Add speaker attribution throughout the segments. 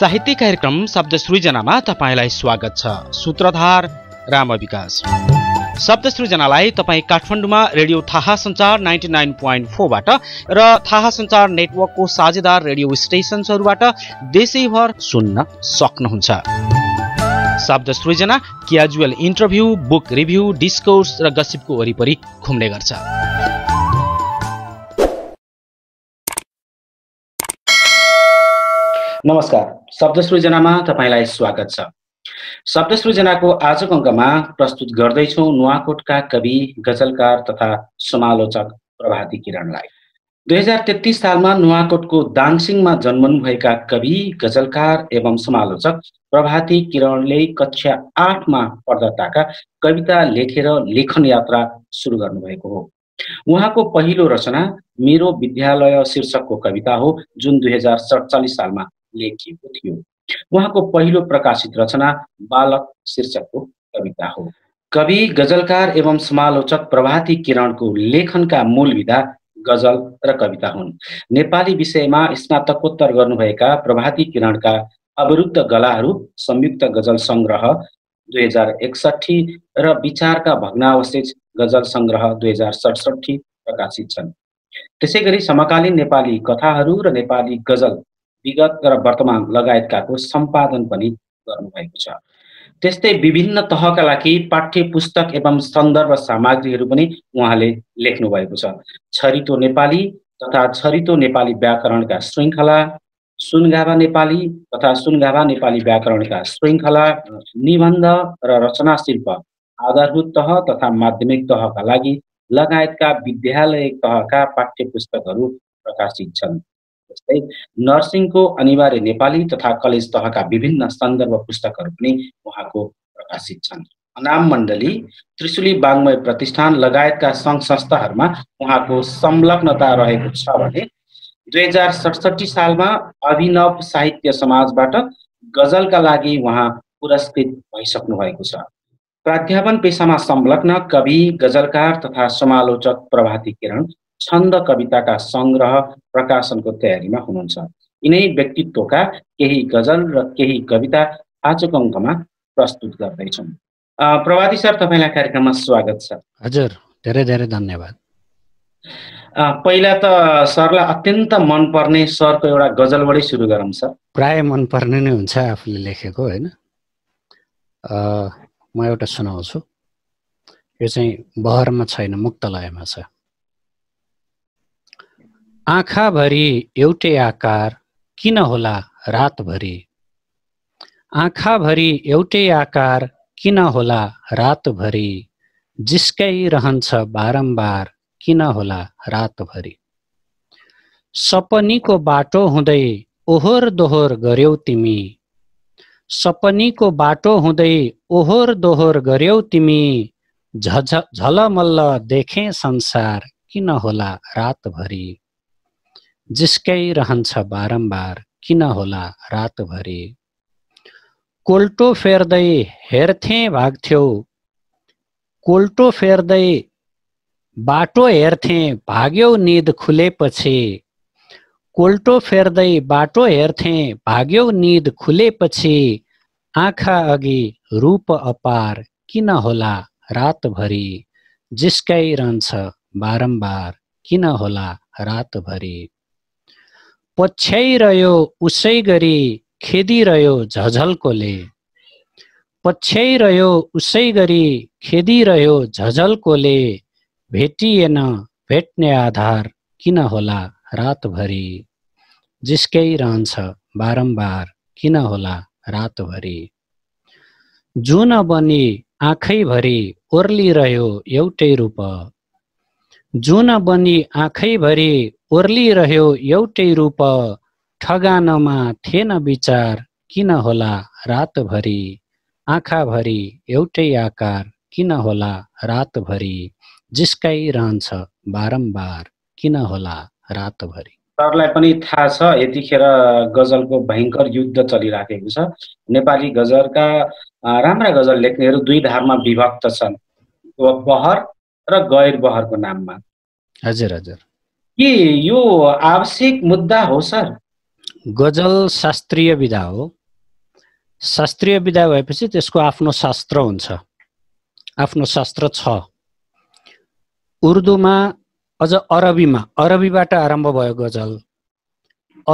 Speaker 1: साहित्य कार्यक्रम शब्द सृजनामा तपाईँलाई स्वागत छ सूत्रधार राम विकास शब्द सृजनालाई तपाईँ काठमाडौँमा रेडियो थाहा सञ्चार नाइन्टी नाइन पोइन्ट फोरबाट र थाहा सञ्चार नेटवर्कको साझेदार रेडियो स्टेसन्सहरूबाट देशैभर सुन्न सक्नुहुन्छ शब्द Srijana casual interview book review discourse र गसिपको वरिपरि घुम्ने गर्छ नमस्कार शब्द सृजनामा तपाईँलाई स्वागत छ शब्द सृजनाको आजको अङ्कमा प्रस्तुत गर्दैछौँ नुवाकोटका कवि गजलकार तथा समालोचक प्रभाती किरणलाई दुई हजार तेत्तिस सालमा नुवाकोटको दाङसिङमा जन्मनुभएका कवि गजलकार एवं समालोचक प्रभाती किरणले कक्षा आठमा पर्दाताका कविता लेखेर लेखन यात्रा सुरु गर्नुभएको हो उहाँको पहिलो रचना मेरो विद्यालय शीर्षकको कविता हो जुन दुई हजार सडचालिस सालमा लेखिएको थियो उहाँको पहिलो प्रकाशित रचना बालक शीर्षकको कविता हो कवि गजलकार एवं समालोचक प्रभाती किरणको लेखनका मूल विधा गजल र कविता हुन् नेपाली विषयमा स्नातकोत्तर गर्नुभएका प्रभाती किरणका अवरुद्ध गलाहरू संयुक्त गजल सङ्ग्रह दुई हजार एकसठी र विचारका भग्नावशेष गजल सङ्ग्रह दुई हजार सडसठी प्रकाशित छन् त्यसै गरी समकालीन नेपाली कथाहरू र नेपाली गजल विगत र वर्तमान लगायतकाको सम्पादन पनि गर्नुभएको छ त्यस्तै विभिन्न तहका लागि पाठ्य पुस्तक एवं सन्दर्भ सामग्रीहरू पनि उहाँले लेख्नु भएको छ छरितो नेपाली तथा छरितो नेपाली व्याकरणका श्रृङ्खला सुनगाभा नेपाली तथा सुनगाभा नेपाली व्याकरणका श्रृङ्खला निबन्ध र रचना शिल्प आधारभूत तह तथा माध्यमिक तहका लागि लगायतका विद्यालय तहका पाठ्य पुस्तकहरू प्रकाशित छन् जस्तै नर्सिङको अनिवार्य नेपाली तथा कलेज तहका विभिन्न सन्दर्भ पुस्तकहरू पनि उहाँको प्रकाशित छन् अनाम मण्डली त्रिशुली बाङ्मय प्रतिष्ठान लगायतका सङ्घ संस्थाहरूमा उहाँको संलग्नता रहेको छ भने दुई हजार सडसठी सालमा अभिनव साहित्य समाजबाट गजलका लागि उहाँ पुरस्कृत भइसक्नु भएको छ प्राध्यापन पेसामा संलग्न कवि गजलकार तथा समालोचक प्रभाती किरण छन्द कविताका सङ्ग्रह प्रकाशनको तयारीमा हुनुहुन्छ यिनै व्यक्तित्वका केही गजल र केही कविता आजको अङ्कमा प्रस्तुत गर्दैछौँ प्रवादी सर तपाईँलाई कार्यक्रममा स्वागत छ
Speaker 2: हजुर धेरै धेरै धन्यवाद
Speaker 1: पहिला त सरलाई अत्यन्त मनपर्ने सरको एउटा गजलबाटै सुरु गरौँ सर
Speaker 2: प्राय मनपर्ने नै हुन्छ आफूले लेखेको होइन म एउटा सुनाउँछु यो चाहिँ बहरमा छैन मुक्तलयमा छ आँखाभरि एउटै आकार किन होला रातभरि आँखाभरि एउटै आकार किन होला रातभरि जिस्कै रहन्छ बारम्बार किन होला रातभरि सपनीको बाटो हुँदै ओहोर दोहोर गर्यौ तिमी सपनीको बाटो हुँदै ओहोर दोहोर गर्यौ तिमी झझ झलमल्ल देखे संसार किन होला रातभरि जिस्कै रहन्छ बारम्बार किन होला रातभरि कोल्टो फेर्दै हेर्थे भाग्थ्यौ कोल्टो फेर्दै बाटो हेर्थे भाग्यौ निद खुलेपछि कोल्टो फेर्दै बाटो हेर्थे भाग्यौ निद खुलेपछि आँखा अघि रूप अपार किन होला रातभरि जिस्काइरहन्छ बारम्बार किन होला रातभरि पछ्याइरह्यो उसै गरी खेदिरह्यो झझल्कोले पछ्याइरह्यो उसै गरी खेदिरह्यो झझल्कोले भेटिएन भेट्ने आधार किन होला रातभरि जिस्कै रहन्छ बारम्बार किन होला रातभरि जुन बनी आँखैभरि ओर्लिरह्यो एउटै रूप जुन बनी आँखैभरि ओर्लिरह्यो एउटै रूप ठगानमा थिएन विचार किन होला रातभरि आँखाभरि एउटै आकार किन होला रातभरि जिस्काइरहन्छ बारम्बार किन होला रातभरि
Speaker 1: सरलाई पनि थाहा छ यतिखेर गजलको भयङ्कर युद्ध चलिराखेको छ नेपाली गजलका राम्रा गजल लेख्नेहरू दुई धारमा विभक्त छन् बहर र गैर बहरको नाममा हजुर हजुर के यो आवश्यक मुद्दा हो सर
Speaker 2: गजल शास्त्रीय विधा हो शास्त्रीय विधा भएपछि त्यसको आफ्नो शास्त्र हुन्छ आफ्नो शास्त्र छ उर्दूमा अझ अरबीमा अरबीबाट आरम्भ भयो गजल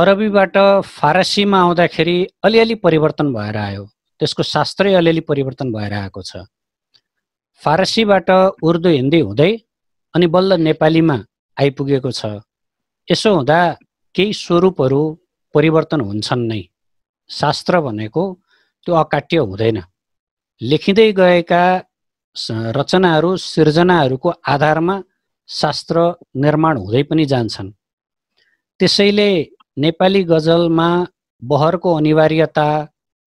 Speaker 2: अरबीबाट फारसीमा आउँदाखेरि अलिअलि परिवर्तन भएर आयो त्यसको शास्त्रै अलिअलि परिवर्तन भएर आएको छ फारसीबाट उर्दू हिन्दी हुँदै अनि बल्ल नेपालीमा आइपुगेको छ यसो हुँदा केही स्वरूपहरू परिवर्तन हुन्छन् नै शास्त्र भनेको त्यो अकाट्य हुँदैन लेखिँदै गएका रचनाहरू सिर्जनाहरूको आधारमा शास्त्र निर्माण हुँदै पनि जान्छन् त्यसैले नेपाली गजलमा बहरको अनिवार्यता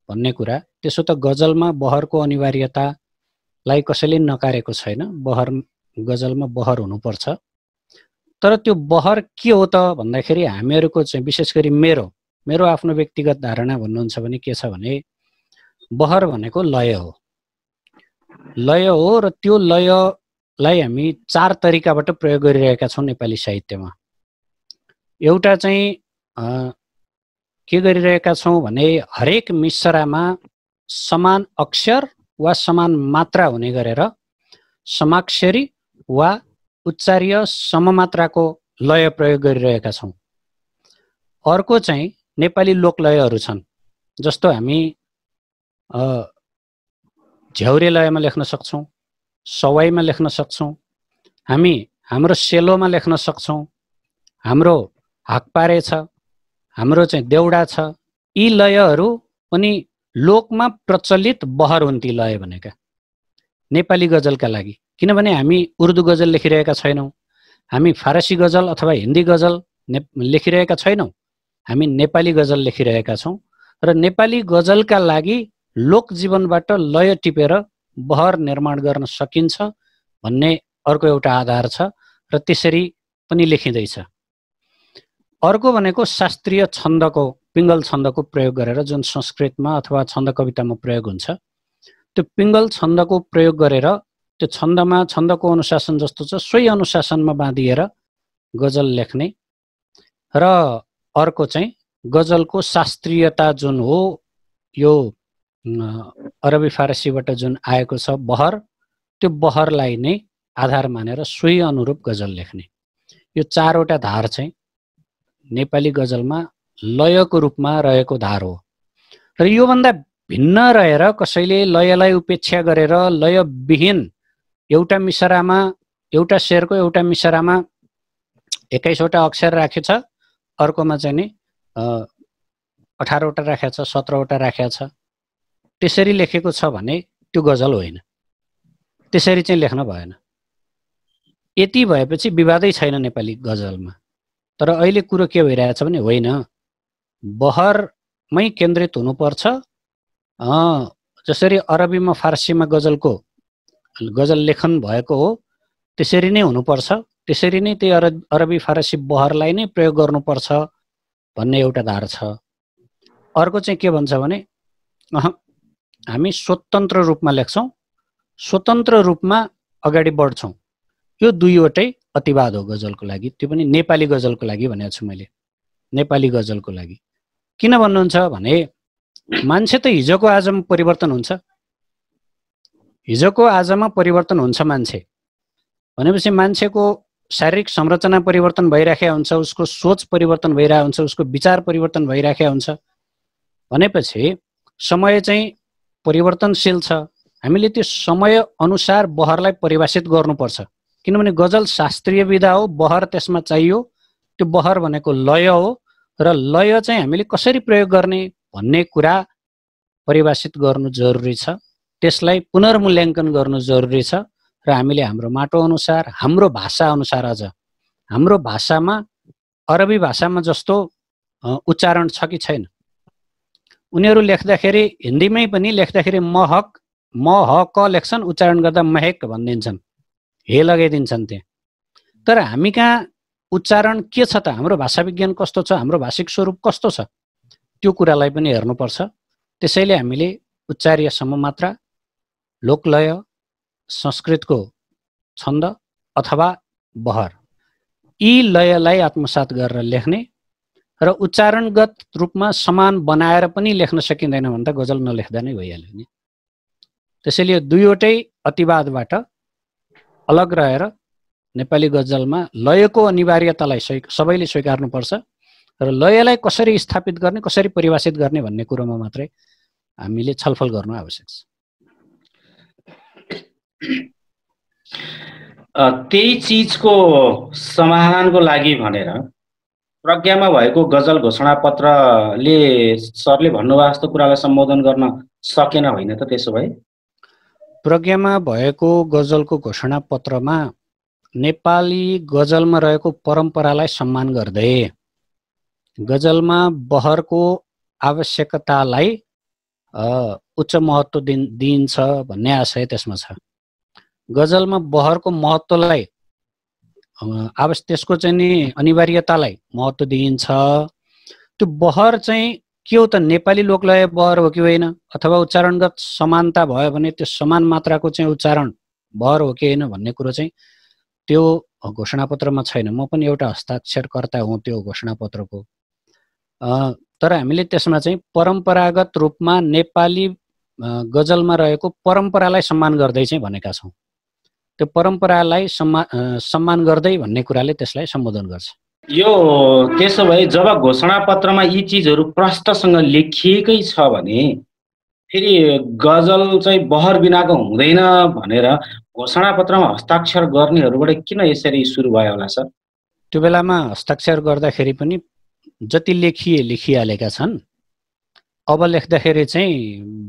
Speaker 2: भन्ने कुरा त्यसो त गजलमा बहरको अनिवार्यतालाई कसैले नकारेको छैन बहर गजलमा बहर हुनुपर्छ तर त्यो बहर के हो त भन्दाखेरि हामीहरूको चाहिँ विशेष गरी मेरो मेरो आफ्नो व्यक्तिगत धारणा भन्नुहुन्छ भने के छ भने बहर भनेको लय हो लय हो र त्यो लयलाई हामी चार तरिकाबाट प्रयोग गरिरहेका छौँ नेपाली साहित्यमा एउटा चाहिँ के गरिरहेका छौँ भने हरेक मिश्रामा समान अक्षर वा समान मात्रा हुने गरेर समाक्षरी वा उच्चार्य सममात्राको लय प्रयोग गरिरहेका छौँ अर्को चाहिँ नेपाली लोकलयहरू छन् जस्तो हामी झ्याउरे लयमा लेख्न सक्छौँ सवाईमा लेख्न सक्छौँ हामी हाम्रो सेलोमा लेख्न सक्छौँ हाम्रो हाकपारे छ हाम्रो चाहिँ देउडा छ यी लयहरू पनि लोकमा प्रचलित बहर हुन् ती लय भनेका नेपाली गजलका लागि किनभने हामी उर्दू गजल लेखिरहेका छैनौँ हामी फारसी गजल अथवा हिन्दी गजल ने लेखिरहेका छैनौँ हामी नेपाली गजल लेखिरहेका छौँ र नेपाली गजलका लागि लोक जीवनबाट लय टिपेर बहर निर्माण गर्न सकिन्छ भन्ने अर्को एउटा आधार छ र त्यसरी पनि लेखिँदैछ अर्को भनेको शास्त्रीय छन्दको पिङ्गल छन्दको प्रयोग गरेर जुन संस्कृतमा अथवा छन्द कवितामा प्रयोग हुन्छ त्यो पिङ्गल छन्दको प्रयोग गरेर त्यो छन्दमा छन्दको अनुशासन जस्तो छ सोही अनुशासनमा बाँधिएर गजल लेख्ने र अर्को चाहिँ गजलको शास्त्रीयता जुन हो यो अरबी फारसीबाट जुन आएको छ बहर त्यो बहरलाई नै आधार मानेर सोही अनुरूप गजल लेख्ने यो चारवटा धार चाहिँ नेपाली गजलमा लयको रूपमा रहेको धार हो र योभन्दा भिन्न रहेर कसैले लयलाई उपेक्षा गरेर लयविहीन एउटा मिसरामा एउटा शेरको एउटा मिसरामा एक्काइसवटा अक्षर राखेछ अर्कोमा चाहिँ नि अठारवटा राखेको छ सत्रवटा राखेको छ त्यसरी लेखेको छ भने त्यो गजल होइन त्यसरी चाहिँ लेख्न भएन यति भएपछि विवादै छैन नेपाली गजलमा तर अहिले कुरो के भइरहेछ भने होइन बहरमै केन्द्रित हुनुपर्छ जसरी अरबीमा फारसीमा गजलको गजल लेखन भएको हो त्यसरी नै हुनुपर्छ त्यसरी नै त्यही अर अरबी फारसी बहरलाई नै प्रयोग गर्नुपर्छ भन्ने एउटा धार छ अर्को चाहिँ के भन्छ भने हामी स्वतन्त्र रूपमा लेख्छौँ स्वतन्त्र रूपमा अगाडि बढ्छौँ यो दुईवटै अतिवाद हो गजलको लागि त्यो पनि नेपाली गजलको लागि भनेको छु मैले नेपाली गजलको लागि किन भन्नुहुन्छ भने मान्छे त हिजोको आजमा परिवर्तन हुन्छ हिजोको आजमा परिवर्तन हुन्छ मान्छे भनेपछि मान्छेको शारीरिक संरचना परिवर्तन भइराखेको हुन्छ उसको सोच परिवर्तन भइरहेको हुन्छ उसको विचार परिवर्तन भइराखेको हुन्छ भनेपछि समय चाहिँ परिवर्तनशील छ हामीले त्यो समय अनुसार बहरलाई परिभाषित गर्नुपर्छ किनभने गजल शास्त्रीय विधा हो बहर त्यसमा चाहियो त्यो बहर भनेको लय हो र लय चाहिँ हामीले कसरी प्रयोग गर्ने भन्ने कुरा परिभाषित गर्नु जरुरी छ त्यसलाई पुनर्मूल्याङ्कन गर्नु जरुरी छ र हामीले हाम्रो माटो अनुसार हाम्रो भाषा अनुसार अझ हाम्रो भाषामा अरबी भाषामा जस्तो उच्चारण छ कि छैन उनीहरू लेख्दाखेरि हिन्दीमै पनि लेख्दाखेरि महक म ह क लेख्छन् उच्चारण गर्दा महेक भनिदिन्छन् हे लगाइदिन्छन् त्यहाँ तर हामी कहाँ उच्चारण के छ त हाम्रो भाषा विज्ञान कस्तो छ हाम्रो भाषिक स्वरूप कस्तो छ त्यो कुरालाई पनि हेर्नुपर्छ त्यसैले हामीले उच्चार्यसम्म मात्रा लोकलय संस्कृतको छन्द अथवा बहर यी लयलाई आत्मसात गरेर लेख्ने र उच्चारणगत रूपमा समान बनाएर पनि लेख्न सकिँदैन भन्दा गजल नलेख्दा नै भइहाल्यो नि त्यसैले यो दुईवटै अतिवादबाट अलग रहेर नेपाली गजलमा लयको अनिवार्यतालाई स्वी सबैले स्वीकार्नुपर्छ र लयलाई कसरी स्थापित गर्ने कसरी परिभाषित गर्ने भन्ने कुरोमा मात्रै हामीले छलफल गर्नु आवश्यक छ
Speaker 1: त्यही चिजको समाधानको लागि भनेर प्रज्ञामा भएको गजल घोषणा पत्रले सरले भन्नुभयो जस्तो कुरालाई सम्बोधन गर्न सकेन होइन त त्यसो भए
Speaker 2: प्रज्ञामा भएको गजलको घोषणा पत्रमा नेपाली गजलमा रहेको परम्परालाई सम्मान गर्दै गजलमा बहरको आवश्यकतालाई उच्च महत्त्व दिन दिइन्छ भन्ने आशय त्यसमा छ गजलमा बहरको महत्त्वलाई अब त्यसको चाहिँ नि अनिवार्यतालाई महत्त्व दिइन्छ त्यो बहर चाहिँ के हो त नेपाली लोकलय बहर हो कि होइन अथवा उच्चारणगत समानता भयो भने त्यो समान मात्राको चाहिँ उच्चारण बहर हो कि होइन भन्ने कुरो चाहिँ त्यो घोषणापत्रमा छैन म पनि एउटा हस्ताक्षरकर्ता हुँ त्यो घोषणापत्रको तर हामीले त्यसमा चाहिँ परम्परागत रूपमा नेपाली गजलमा रहेको परम्परालाई सम्मान गर्दै चाहिँ भनेका छौँ त्यो परम्परालाई सम्मा सम्मान गर्दै भन्ने कुराले त्यसलाई सम्बोधन गर्छ
Speaker 1: यो त्यसो भए जब घोषणा पत्रमा यी चिजहरू प्रष्टसँग लेखिएकै छ भने फेरि गजल चाहिँ बहर बिनाको हुँदैन भनेर घोषणा पत्रमा हस्ताक्षर गर्नेहरूबाट किन यसरी सुरु भयो होला सर
Speaker 2: त्यो बेलामा हस्ताक्षर गर्दाखेरि पनि जति लेखिए लेखिहालेका छन् अब लेख्दाखेरि चाहिँ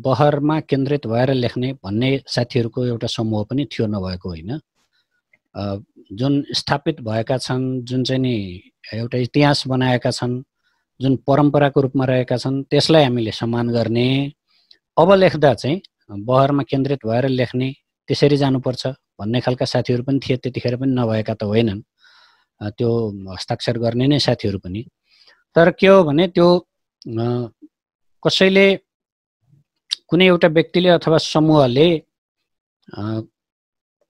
Speaker 2: बहरमा केन्द्रित भएर लेख्ने भन्ने साथीहरूको एउटा समूह पनि थियो नभएको होइन जुन स्थापित भएका छन् जुन चाहिँ नि एउटा इतिहास बनाएका छन् जुन परम्पराको रूपमा रहेका छन् त्यसलाई हामीले सम्मान गर्ने अब लेख्दा चाहिँ बहरमा केन्द्रित भएर लेख्ने त्यसरी जानुपर्छ भन्ने खालका साथीहरू पनि थिए त्यतिखेर पनि नभएका त होइनन् त्यो हस्ताक्षर गर्ने नै साथीहरू पनि तर के हो भने त्यो कसैले कुनै एउटा व्यक्तिले अथवा समूहले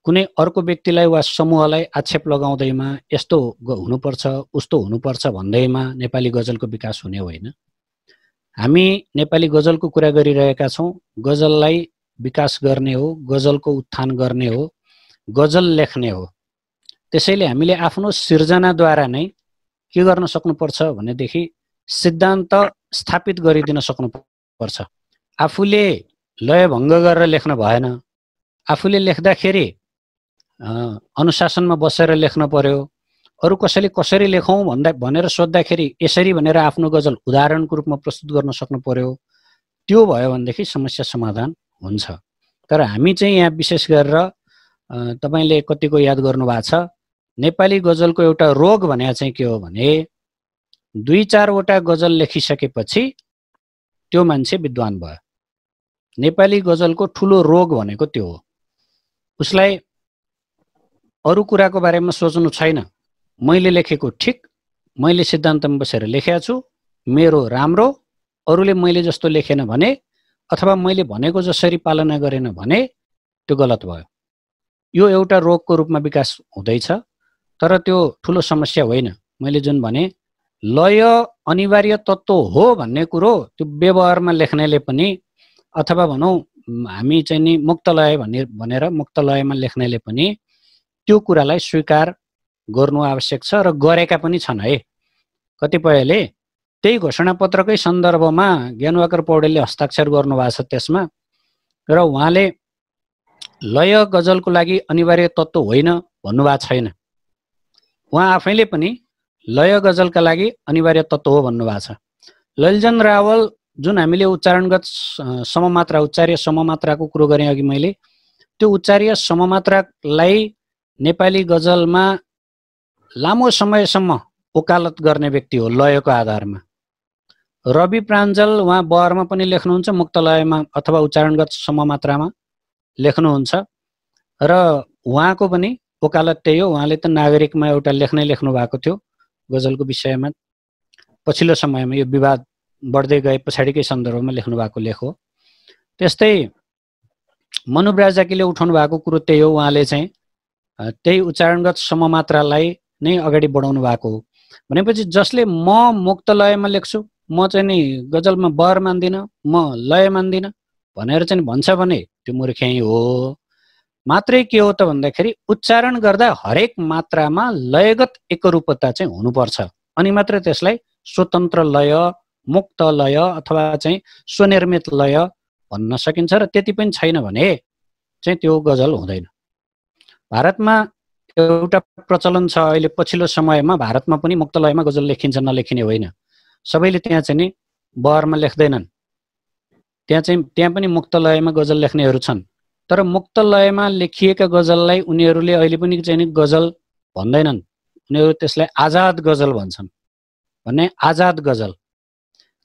Speaker 2: कुनै अर्को व्यक्तिलाई वा समूहलाई आक्षेप लगाउँदैमा यस्तो हुनुपर्छ उस्तो हुनुपर्छ भन्दैमा नेपाली गजलको विकास हुने होइन हामी नेपाली गजलको कुरा गरिरहेका छौँ गजललाई विकास गर्ने हो गजलको उत्थान गर्ने हो गजल लेख्ने हो त्यसैले हामीले आफ्नो सिर्जनाद्वारा नै के गर्न सक्नुपर्छ भनेदेखि सिद्धान्त स्थापित गरिदिन सक्नु पर्छ आफूले लयभङ्ग गरेर लेख्न भएन आफूले लेख्दाखेरि अनुशासनमा बसेर लेख्न पर्यो अरू कसैले कसरी लेखौँ भन्दा भनेर सोद्धाखेरि यसरी भनेर आफ्नो गजल उदाहरणको रूपमा प्रस्तुत गर्न सक्नु पर्यो त्यो भयो भनेदेखि समस्या समाधान हुन्छ तर हामी चाहिँ यहाँ विशेष गरेर तपाईँले कतिको याद गर्नुभएको छ नेपाली गजलको एउटा रोग भने चाहिँ के हो भने दुई चारवटा गजल लेखिसकेपछि त्यो मान्छे विद्वान भयो नेपाली गजलको ठुलो रोग भनेको त्यो हो उसलाई अरू कुराको बारेमा सोच्नु छैन मैले लेखेको ठिक मैले सिद्धान्तमा बसेर लेखेको छु मेरो राम्रो अरूले मैले जस्तो लेखेन भने अथवा मैले भनेको जसरी पालना गरेन भने त्यो गलत भयो यो एउटा रोगको रूपमा विकास हुँदैछ तर त्यो ठुलो समस्या होइन मैले जुन भने लय अनिवार्य तत्त्व हो भन्ने कुरो त्यो व्यवहारमा लेख्नेले पनि अथवा भनौँ हामी चाहिँ नि मुक्त लय भन्ने भनेर मुक्त लयमा लेख्नेले पनि त्यो कुरालाई स्वीकार गर्नु आवश्यक छ र गरेका पनि छन् है कतिपयले त्यही घोषणापत्रकै सन्दर्भमा ज्ञानवाकर पौडेलले हस्ताक्षर गर्नुभएको छ त्यसमा र उहाँले लय गजलको लागि अनिवार्य तत्त्व होइन भन्नुभएको छैन उहाँ आफैले पनि लय गजलका लागि अनिवार्य तत्त्व हो भन्नुभएको छ ललितजन रावल जुन हामीले उच्चारणगत सममात्रा उच्चार्य सममात्राको कुरो गरेँ अघि मैले त्यो उच्चार्य सममात्रालाई नेपाली गजलमा लामो समयसम्म ओकालत गर्ने व्यक्ति हो लयको आधारमा रवि प्राञ्जल उहाँ बहरमा पनि लेख्नुहुन्छ मुक्त लयमा अथवा उच्चारणगत सममात्रामा लेख्नुहुन्छ र उहाँको पनि ओकालत त्यही हो उहाँले त नागरिकमा एउटा लेख्नै लेख्नु भएको थियो गजलको विषयमा पछिल्लो समयमा यो विवाद बढ्दै गए पछाडिकै सन्दर्भमा लेख्नु भएको लेख हो त्यस्तै मनु राजाकीले उठाउनु भएको कुरो त्यही हो उहाँले चाहिँ त्यही उच्चारणगत सममात्रालाई नै अगाडि बढाउनु भएको हो भनेपछि जसले म मुक्त लयमा लेख्छु म चाहिँ नि गजलमा बर मान्दिनँ म लय मान्दिनँ भनेर चाहिँ भन्छ भने त्यो मूर्ख्याइ हो मात्रै के हो त भन्दाखेरि उच्चारण गर्दा हरेक मात्रामा लयगत एकरूपता चाहिँ हुनुपर्छ अनि मात्र त्यसलाई स्वतन्त्र लय मुक्त लय अथवा चाहिँ स्वनिर्मित लय भन्न सकिन्छ र त्यति पनि छैन भने चाहिँ त्यो गजल हुँदैन भारतमा एउटा प्रचलन छ अहिले पछिल्लो समयमा भारतमा पनि मुक्त लयमा गजल लेखिन्छ नलेखिने होइन सबैले त्यहाँ चाहिँ नि बहरमा लेख्दैनन् त्यहाँ चाहिँ त्यहाँ पनि मुक्त लयमा गजल लेख्नेहरू छन् तर मुक्त लयमा लेखिएका गजललाई उनीहरूले अहिले पनि चाहिँ नि गजल भन्दैनन् उनीहरू त्यसलाई आजाद गजल भन्छन् भने आजाद गजल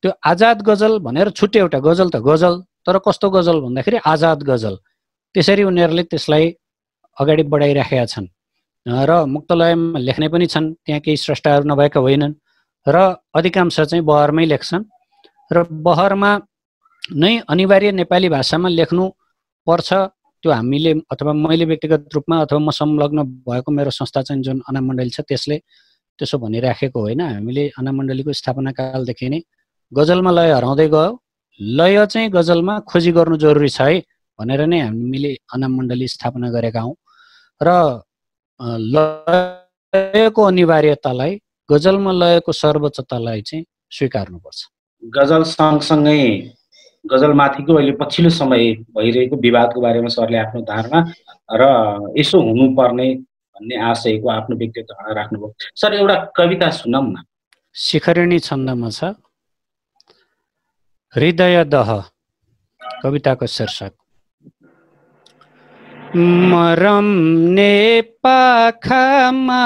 Speaker 2: त्यो आजाद गजल भनेर छुट्टै एउटा गजल त गजल तर कस्तो गजल भन्दाखेरि आजाद गजल त्यसरी उनीहरूले त्यसलाई अगाडि बढाइराखेका छन् र मुक्तलयमा लेख्ने पनि छन् त्यहाँ केही स्रष्टाहरू नभएका होइनन् र अधिकांश चाहिँ बहरमै लेख्छन् र बहरमा नै अनिवार्य नेपाली भाषामा लेख्नु पर्छ त्यो हामीले अथवा मैले व्यक्तिगत रूपमा अथवा म संलग्न भएको मेरो संस्था चाहिँ जुन अना छ त्यसले त्यसो भनिराखेको होइन हामीले अना मण्डलीको स्थापना कालदेखि नै गजलमा लय हराउँदै गयो लय चाहिँ गजलमा खोजी गर्नु जरुरी छ है भनेर नै हामीले अनामण्डली स्थापना गरेका हौँ र लयको अनिवार्यतालाई गजलमा लयको सर्वोच्चतालाई चाहिँ स्वीकार्नुपर्छ
Speaker 1: गजल सँगसँगै गजलमाथिको अहिले पछिल्लो समय भइरहेको विवादको बारेमा सरले आफ्नो धारणा र यसो हुनुपर्ने भन्ने आशयको आफ्नो व्यक्तिगत धारणा राख्नुभयो सर एउटा कविता सुनौँ न
Speaker 2: शिखरिणी छन्दमा छ हृदय दह कविताको शीर्षक ने पाखामा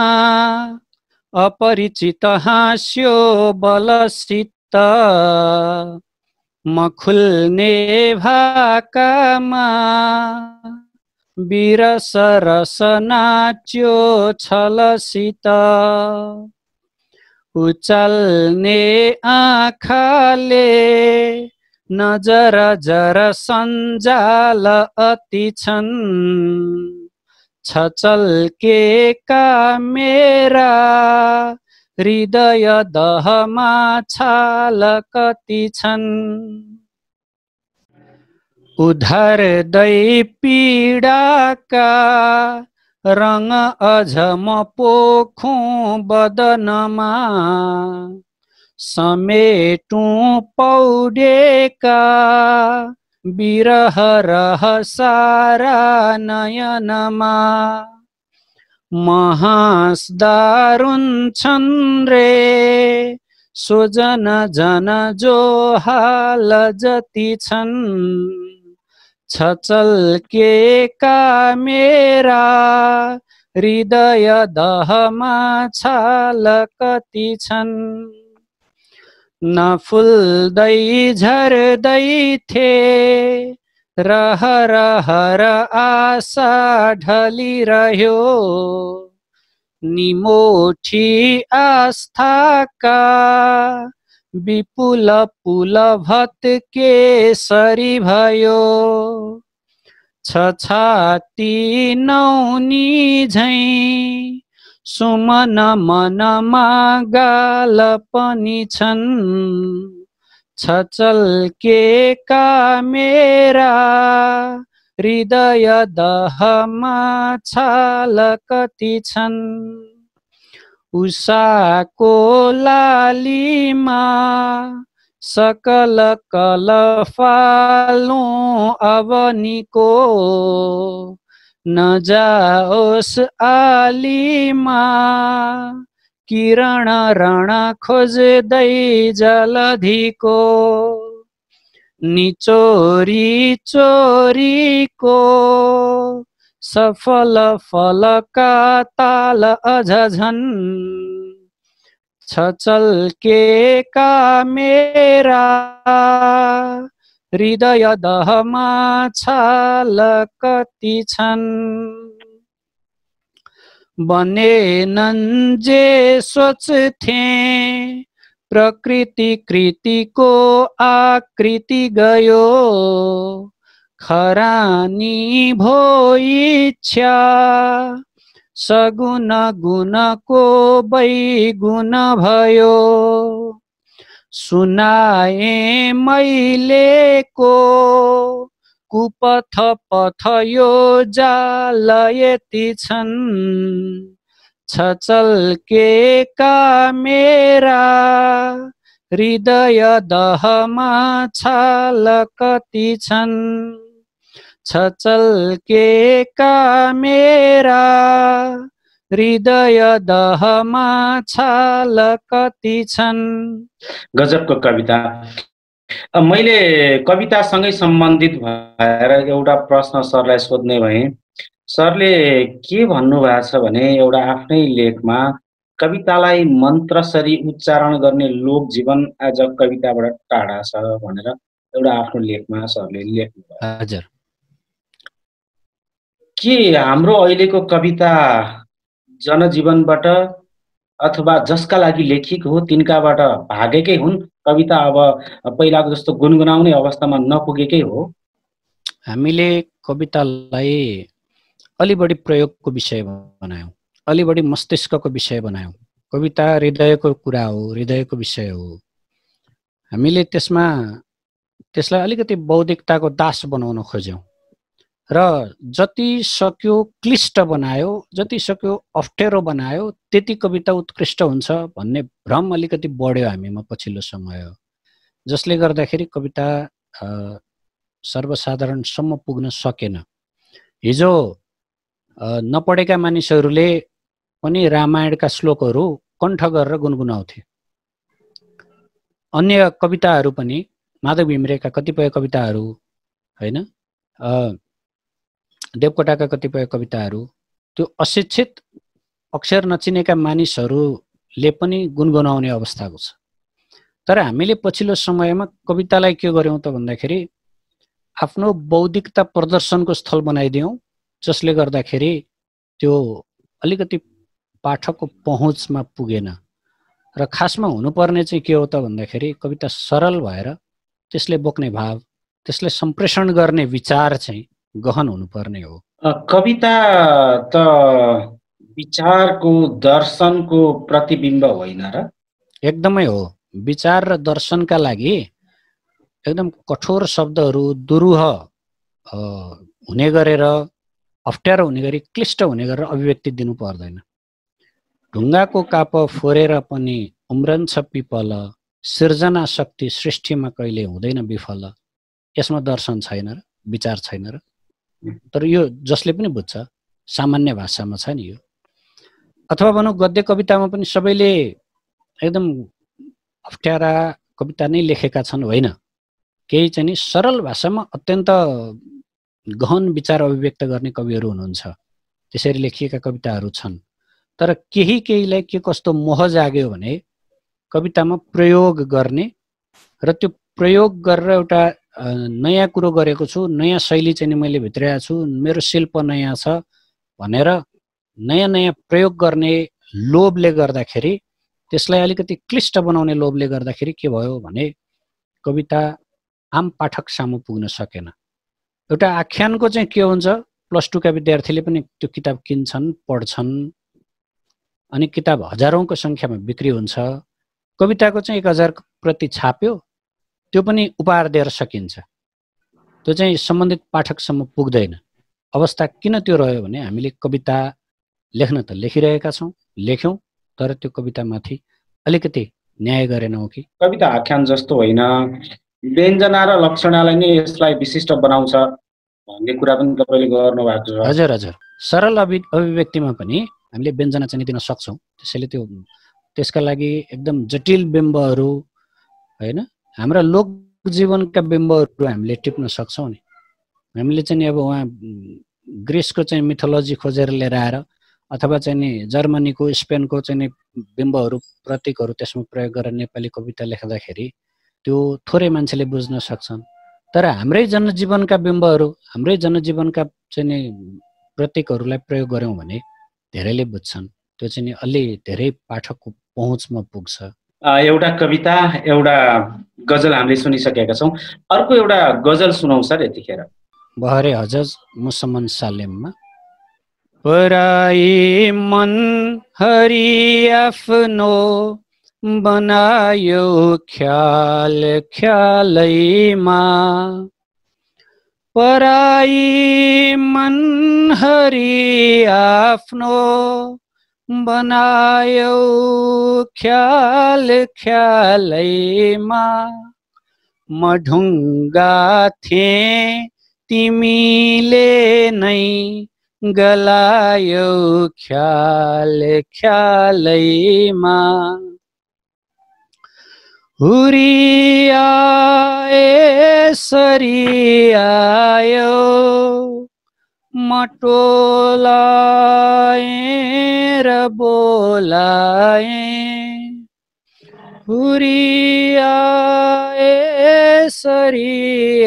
Speaker 2: अपरिचित हाँस्यो बलसित म खुल्ने भाकामा बिरस रस नाच्यो छलसित उचल्ने आँखाले नजर जर सञ्जाल अति छन् छचल्केका मेरा हृदय दहमा छाल कति छन् दै पीडाका रङ अझ म पोखु बदनमा समेटु पौडेका बिरह रह सारा नयनमा महास दारुण छन् रे सोजन जन जो हाल जति छन् छचल के का मेरा हृदय दहमा छाल कति छन् नफुल्दै झर्दै थिए रहर आशा ढलिरह्यो निमोठी आस्थाका विपुल पुल भत केसरी भयो छाती नौनी झै सुमन मनमा गाल पनि छन् छचल के का मेरा हृदय दहमा छल कति छन् उषाको लालीमा सकल कल फालो अवनीको नजाओस् आलीमा किरण रण खोज्दै जलधिको निचोरी चोरीको सफल फलका ताल झन् छचल्केका मेरा हृदय दहमा छाल कति छन् नन्जे स्वच्छ थिए प्रकृति कृतिको आकृति गयो खरानी भो इच्छा सगुण गुणको वैगुण भयो सुनाए मैले को कुपथ पथ यो जालयती छन् छचल्केका मेरा हृदय दहमा छाल कति छन् का मेरा हृदय दहमा छाल कति छन्
Speaker 1: गजबको कविता मैले कवितासँगै सम्बन्धित भएर एउटा प्रश्न सरलाई सोध्ने भएँ सरले के भन्नुभएको छ भने एउटा आफ्नै लेखमा कवितालाई मन्त्रसरी उच्चारण गर्ने लोक जीवन आज कविताबाट टाढा छ भनेर एउटा आफ्नो लेखमा सरले लेख्नु हजुर के हाम्रो अहिलेको कविता जनजीवनबाट अथवा जसका लागि लेखिक हो तिनकाबाट भागेकै हुन् कविता अब पहिलाको जस्तो गुनगुनाउने अवस्थामा नपुगेकै हो
Speaker 2: हामीले कवितालाई अलि बढी प्रयोगको विषय बनायौँ अलि बढी मस्तिष्कको विषय बनायौँ कविता हृदयको कुरा हो हृदयको विषय हो हामीले त्यसमा त्यसलाई अलिकति बौद्धिकताको दास बनाउन खोज्यौँ र जति सक्यो क्लिष्ट बनायो जति सक्यो अप्ठ्यारो बनायो त्यति कविता उत्कृष्ट हुन्छ भन्ने भ्रम अलिकति बढ्यो हामीमा पछिल्लो समय जसले गर्दाखेरि कविता सर्वसाधारणसम्म पुग्न सकेन हिजो नपढेका मानिसहरूले पनि रामायणका श्लोकहरू कण्ठ गरेर गुनगुनाउँथे अन्य कविताहरू पनि माधव घिमरेका कतिपय कविताहरू होइन देवकोटाका कतिपय कविताहरू त्यो अशिक्षित अक्षर नचिनेका मानिसहरूले पनि गुनगुनाउने अवस्थाको छ तर हामीले पछिल्लो समयमा कवितालाई के गर्यौँ त भन्दाखेरि आफ्नो बौद्धिकता प्रदर्शनको स्थल बनाइदियौँ जसले गर्दाखेरि त्यो अलिकति पाठकको पहुँचमा पुगेन र खासमा हुनुपर्ने चाहिँ के हो त भन्दाखेरि कविता सरल भएर त्यसले बोक्ने भाव त्यसले सम्प्रेषण गर्ने विचार चाहिँ गहन हुनुपर्ने हो
Speaker 1: कविता त विचारको दर्शनको प्रतिबिम्ब होइन र
Speaker 2: एकदमै हो विचार र दर्शनका लागि एकदम कठोर शब्दहरू दुरूह हुने गरेर अप्ठ्यारो हुने गरी क्लिष्ट हुने गरेर अभिव्यक्ति दिनु पर्दैन ढुङ्गाको काप फोरेर पनि उम्रन्छ पिपल सृजना शक्ति सृष्टिमा कहिले हुँदैन विफल यसमा दर्शन छैन र विचार छैन र तर यो जसले पनि बुझ्छ सामान्य भाषामा छ नि यो अथवा भनौँ गद्य कवितामा पनि सबैले एकदम अप्ठ्यारा कविता नै लेखेका छन् होइन केही चाहिँ नि सरल भाषामा अत्यन्त गहन विचार अभिव्यक्त गर्ने कविहरू हुनुहुन्छ त्यसरी लेखिएका कविताहरू छन् तर केही केहीलाई के कस्तो मोह जाग्यो भने कवितामा प्रयोग गर्ने र त्यो प्रयोग गरेर एउटा नयाँ कुरो गरेको छु नयाँ शैली चाहिँ मैले भित्रिरहेको छु मेरो शिल्प नयाँ छ भनेर नयाँ नयाँ प्रयोग गर्ने लोभले गर्दाखेरि त्यसलाई अलिकति क्लिष्ट बनाउने लोभले गर्दाखेरि के भयो भने कविता आम पाठक सामु पुग्न सकेन एउटा आख्यानको चाहिँ के हुन्छ प्लस टूका विद्यार्थीले पनि त्यो किताब किन्छन् पढ्छन् अनि किताब हजारौँको सङ्ख्यामा बिक्री हुन्छ कविताको चाहिँ एक हजार प्रति छाप्यो त्यो पनि उपहार दिएर सकिन्छ त्यो चाहिँ सम्बन्धित पाठकसम्म पुग्दैन अवस्था किन त्यो रह्यो भने हामीले कविता लेख्न त लेखिरहेका छौँ लेख्यौँ तर त्यो कवितामाथि अलिकति न्याय गरेनौँ कि
Speaker 1: कविता आख्यान जस्तो होइन व्यञ्जना र लक्षणालाई नै यसलाई विशिष्ट बनाउँछ भन्ने कुरा पनि तपाईँले गर्नुभएको छ हजुर हजुर
Speaker 2: सरल अभि अभिव्यक्तिमा पनि हामीले व्यञ्जना चाहिँ दिन सक्छौँ त्यसैले त्यो त्यसका लागि एकदम जटिल बिम्बहरू होइन हाम्रा लोक जीवनका बिम्बहरू हामीले टिप्न सक्छौँ नि हामीले चाहिँ अब उहाँ ग्रिसको चाहिँ मिथोलोजी खोजेर लिएर आएर अथवा चाहिँ नि जर्मनीको स्पेनको चाहिँ नि बिम्बहरू प्रतीकहरू त्यसमा प्रयोग गरेर नेपाली कविता लेख्दाखेरि त्यो थोरै मान्छेले बुझ्न सक्छन् तर हाम्रै जनजीवनका बिम्बहरू हाम्रै जनजीवनका चाहिँ नि प्रतीकहरूलाई प्रयोग गऱ्यौँ भने धेरैले बुझ्छन् त्यो चाहिँ अलि धेरै पाठकको पहुँचमा पुग्छ
Speaker 1: एउटा कविता एउटा गजल हामीले सुनिसकेका छौँ अर्को एउटा गजल सुनौ सर यतिखेर
Speaker 2: भरे हजज मुसम्मन सालेममा पराई मन हरि आफ्नो बनायो ख्याल ख्यालैमा पराई मन हरि आफ्नो बनायो ख्याल ख्यालैमा म थिए तिमीले नै गलायो ख्याल ख्यालैमा हुरिया आयो मटोलाए र बोलाए हुरियाए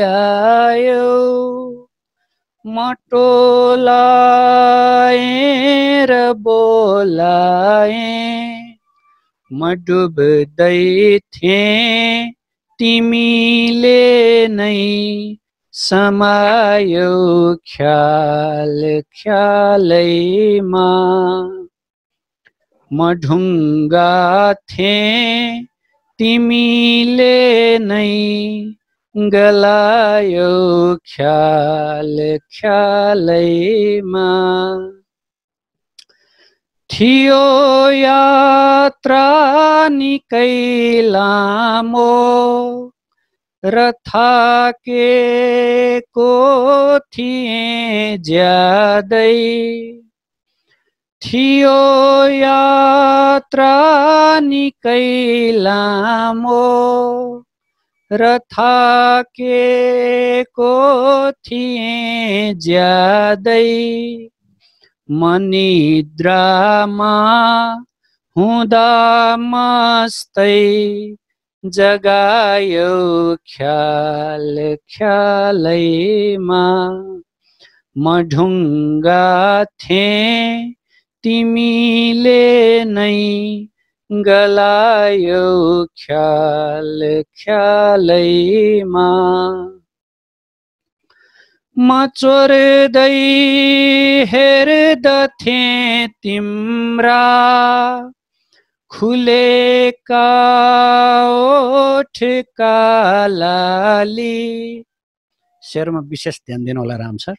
Speaker 2: आयो मटोलाए र बोलाए म डुब्दै थिएँ तिमीले नै समायो ख्याल ख्यालैमा म ढुङ्गा तिमीले नै गलायो ख्याल ख्यालैमा थियो यात्रा निकै लामो र को थिए ज्यादै थियो यात्रा निकै लामो र को थिए ज्यादै मनिद्रामा हुँदा मस्तै जगायो ख्याल ख्यालैमा म ढुङ्गा तिमीले नै गलायो ख्याल ख्यालैमा म चोर्दै हेर्दथे तिम्रा खुले का ओठ का लाली शेरमा विशेष ध्यान दिनुहोला राम सर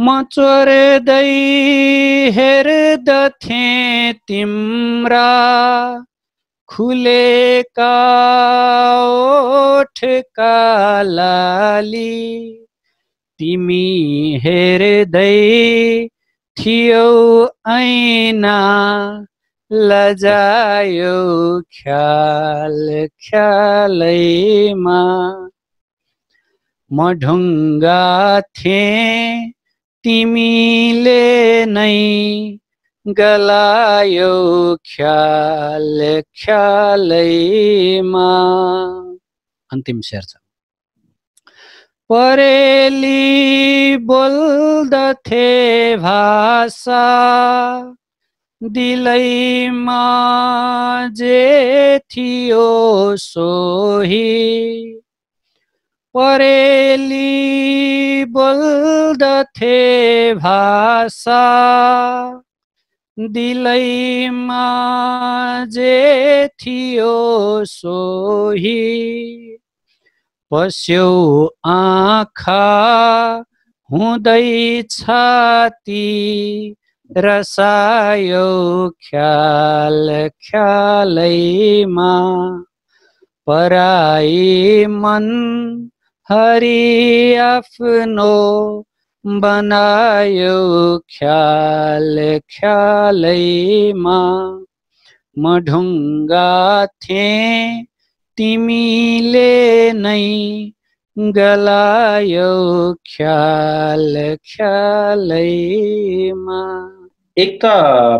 Speaker 2: म चोर्दै हेर्दथे तिम्रा खुले का ओठ का लाली तिमी हेर्दै थियो ऐना लजायो ख्याल ख्यालैमा म ढुङ्गा थिएँ तिमीले नै गलायो ख्याल ख्यालैमा अन्तिम शेर छ परेली बोल्दथे भाषा दिलैमा जे थियो सोही परेली बोल्दथे भाषा दिलैमा जे थियो सोही पस्यौ आँखा हुँदै छाती रसायो ख्याल ख्यालैमा पराई मन हरि आफ्नो बनायो ख्याल ख्यालैमा म ढुङ्गा थिएँ तिमीले नै गलायो ख्याल ख्यालैमा
Speaker 1: एक त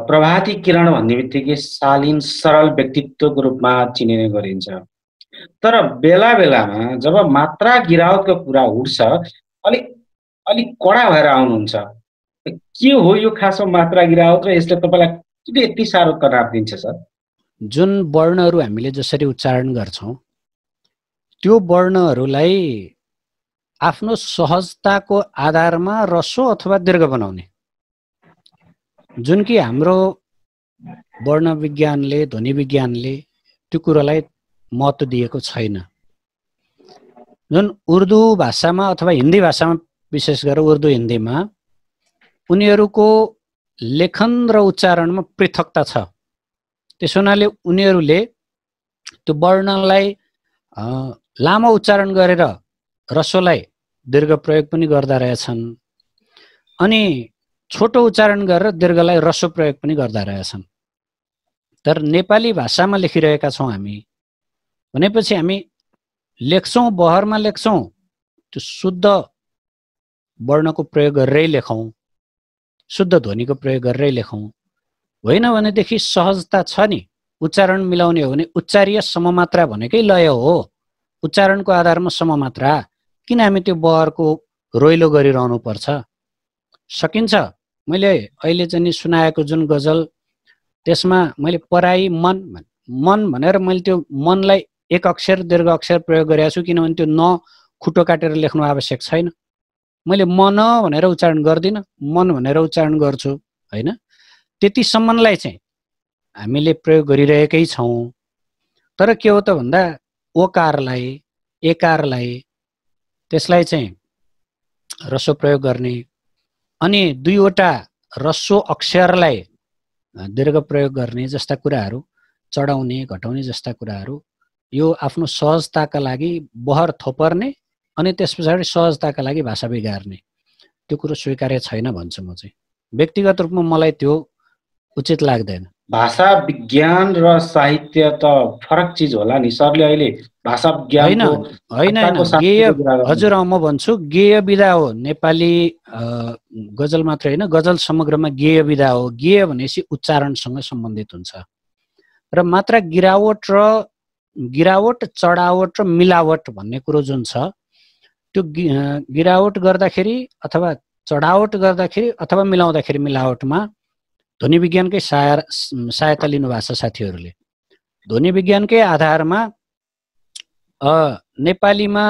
Speaker 1: प्रभाती किरण भन्ने बित्तिकै शालीन सरल व्यक्तित्वको रूपमा चिनिने गरिन्छ तर बेला बेलामा जब मात्रा गिरावटको कुरा उठ्छ अलिक अलिक कडा भएर आउनुहुन्छ के हो यो खासमा मात्रा गिरावट र यसले तपाईँलाई किन यति साह्रो तनाव दिन्छ सर
Speaker 2: जुन वर्णहरू हामीले जसरी उच्चारण गर्छौँ त्यो वर्णहरूलाई आफ्नो सहजताको आधारमा रसो अथवा दीर्घ बनाउने जुन कि हाम्रो वर्ण विज्ञानले ध्वनि विज्ञानले त्यो कुरालाई महत्त्व दिएको छैन जुन उर्दू भाषामा अथवा हिन्दी भाषामा विशेष गरेर उर्दू हिन्दीमा उनीहरूको लेखन र उच्चारणमा पृथकता छ त्यस हुनाले उनीहरूले त्यो वर्णलाई लामो उच्चारण गरेर रसोलाई दीर्घ प्रयोग पनि गर्दा रहेछन् अनि छोटो उच्चारण गरेर दीर्घलाई रसो प्रयोग पनि गर्दा रहेछन् तर नेपाली भाषामा लेखिरहेका छौँ हामी भनेपछि हामी लेख्छौँ बहरमा लेख्छौँ त्यो शुद्ध वर्णको प्रयोग गरेरै लेखौँ शुद्ध ध्वनिको प्रयोग गरेरै लेखौँ होइन भनेदेखि सहजता छ नि उच्चारण मिलाउने हो भने उच्चारीय सममात्रा भनेकै लय हो उच्चारणको आधारमा सममात्रा किन हामी त्यो बहरको रोइलो गरिरहनु पर्छ सकिन्छ मैले अहिले चाहिँ सुनाएको जुन गजल त्यसमा मैले पराई मन मन भनेर मैले त्यो मनलाई एक अक्षर दीर्घ अक्षर प्रयोग गरेको छु किनभने त्यो न खुट्टो काटेर लेख्नु आवश्यक छैन मैले मन भनेर उच्चारण गर्दिनँ मन भनेर उच्चारण गर्छु होइन त्यतिसम्मलाई चाहिँ हामीले प्रयोग गरिरहेकै छौँ तर के हो त भन्दा ओकारलाई एकारलाई त्यसलाई चाहिँ रसो प्रयोग गर्ने अनि दुईवटा रसो अक्षरलाई दीर्घ प्रयोग गर्ने जस्ता कुराहरू चढाउने घटाउने जस्ता कुराहरू यो आफ्नो सहजताका लागि बहर थोपर्ने अनि त्यस पछाडि सहजताका लागि भाषा बिगार्ने त्यो कुरो स्वीकार्य छैन भन्छु म चाहिँ व्यक्तिगत रूपमा मलाई त्यो उचित लाग्दैन
Speaker 1: भाषा विज्ञान र साहित्य त फरक चिज होला नि सरले अहिले भाषा विज्ञान होइन गेय हजुर
Speaker 2: म भन्छु गेय विधा हो नेपाली गजल मात्र होइन गजल समग्रमा गेय विधा हो गेय भनेपछि उच्चारणसँग सम्बन्धित हुन्छ र मात्र गिरावट र गिरावट चढावट र मिलावट भन्ने कुरो जुन छ त्यो गिरावट गर्दाखेरि अथवा चढावट गर्दाखेरि अथवा मिलाउँदाखेरि मिलावटमा ध्वनि विज्ञानकै सहायता लिनुभएको छ साथीहरूले ध्वनि विज्ञानकै आधारमा नेपालीमा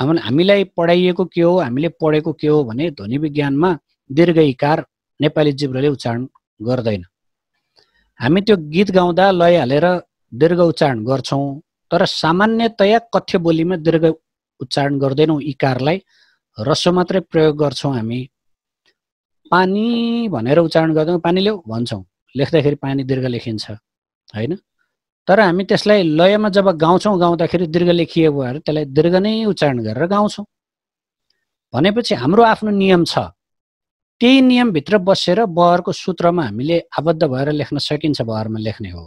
Speaker 2: हाम हामीलाई पढाइएको के हो हामीले पढेको के हो भने ध्वनि विज्ञानमा दीर्घ इकार नेपाली जिब्रोले उच्चारण गर्दैन हामी त्यो गीत गाउँदा लय हालेर दीर्घ उच्चारण गर्छौँ तर सामान्यतया कथ्य बोलीमा दीर्घ उच्चारण गर्दैनौँ इकारलाई रसो मात्रै प्रयोग गर्छौँ हामी पानी भनेर उच्चारण गर्दा पानी ल्याऊ भन्छौँ लेख्दाखेरि पानी दीर्घ लेखिन्छ होइन तर हामी त्यसलाई लयमा जब गाउँछौँ गाउँदाखेरि दीर्घ लेखिए भएर त्यसलाई दीर्घ नै उच्चारण गरेर गाउँछौँ भनेपछि हाम्रो आफ्नो नियम छ त्यही नियमभित्र बसेर बहरको सूत्रमा हामीले आबद्ध भएर लेख्न सकिन्छ बहरमा लेख्ने हो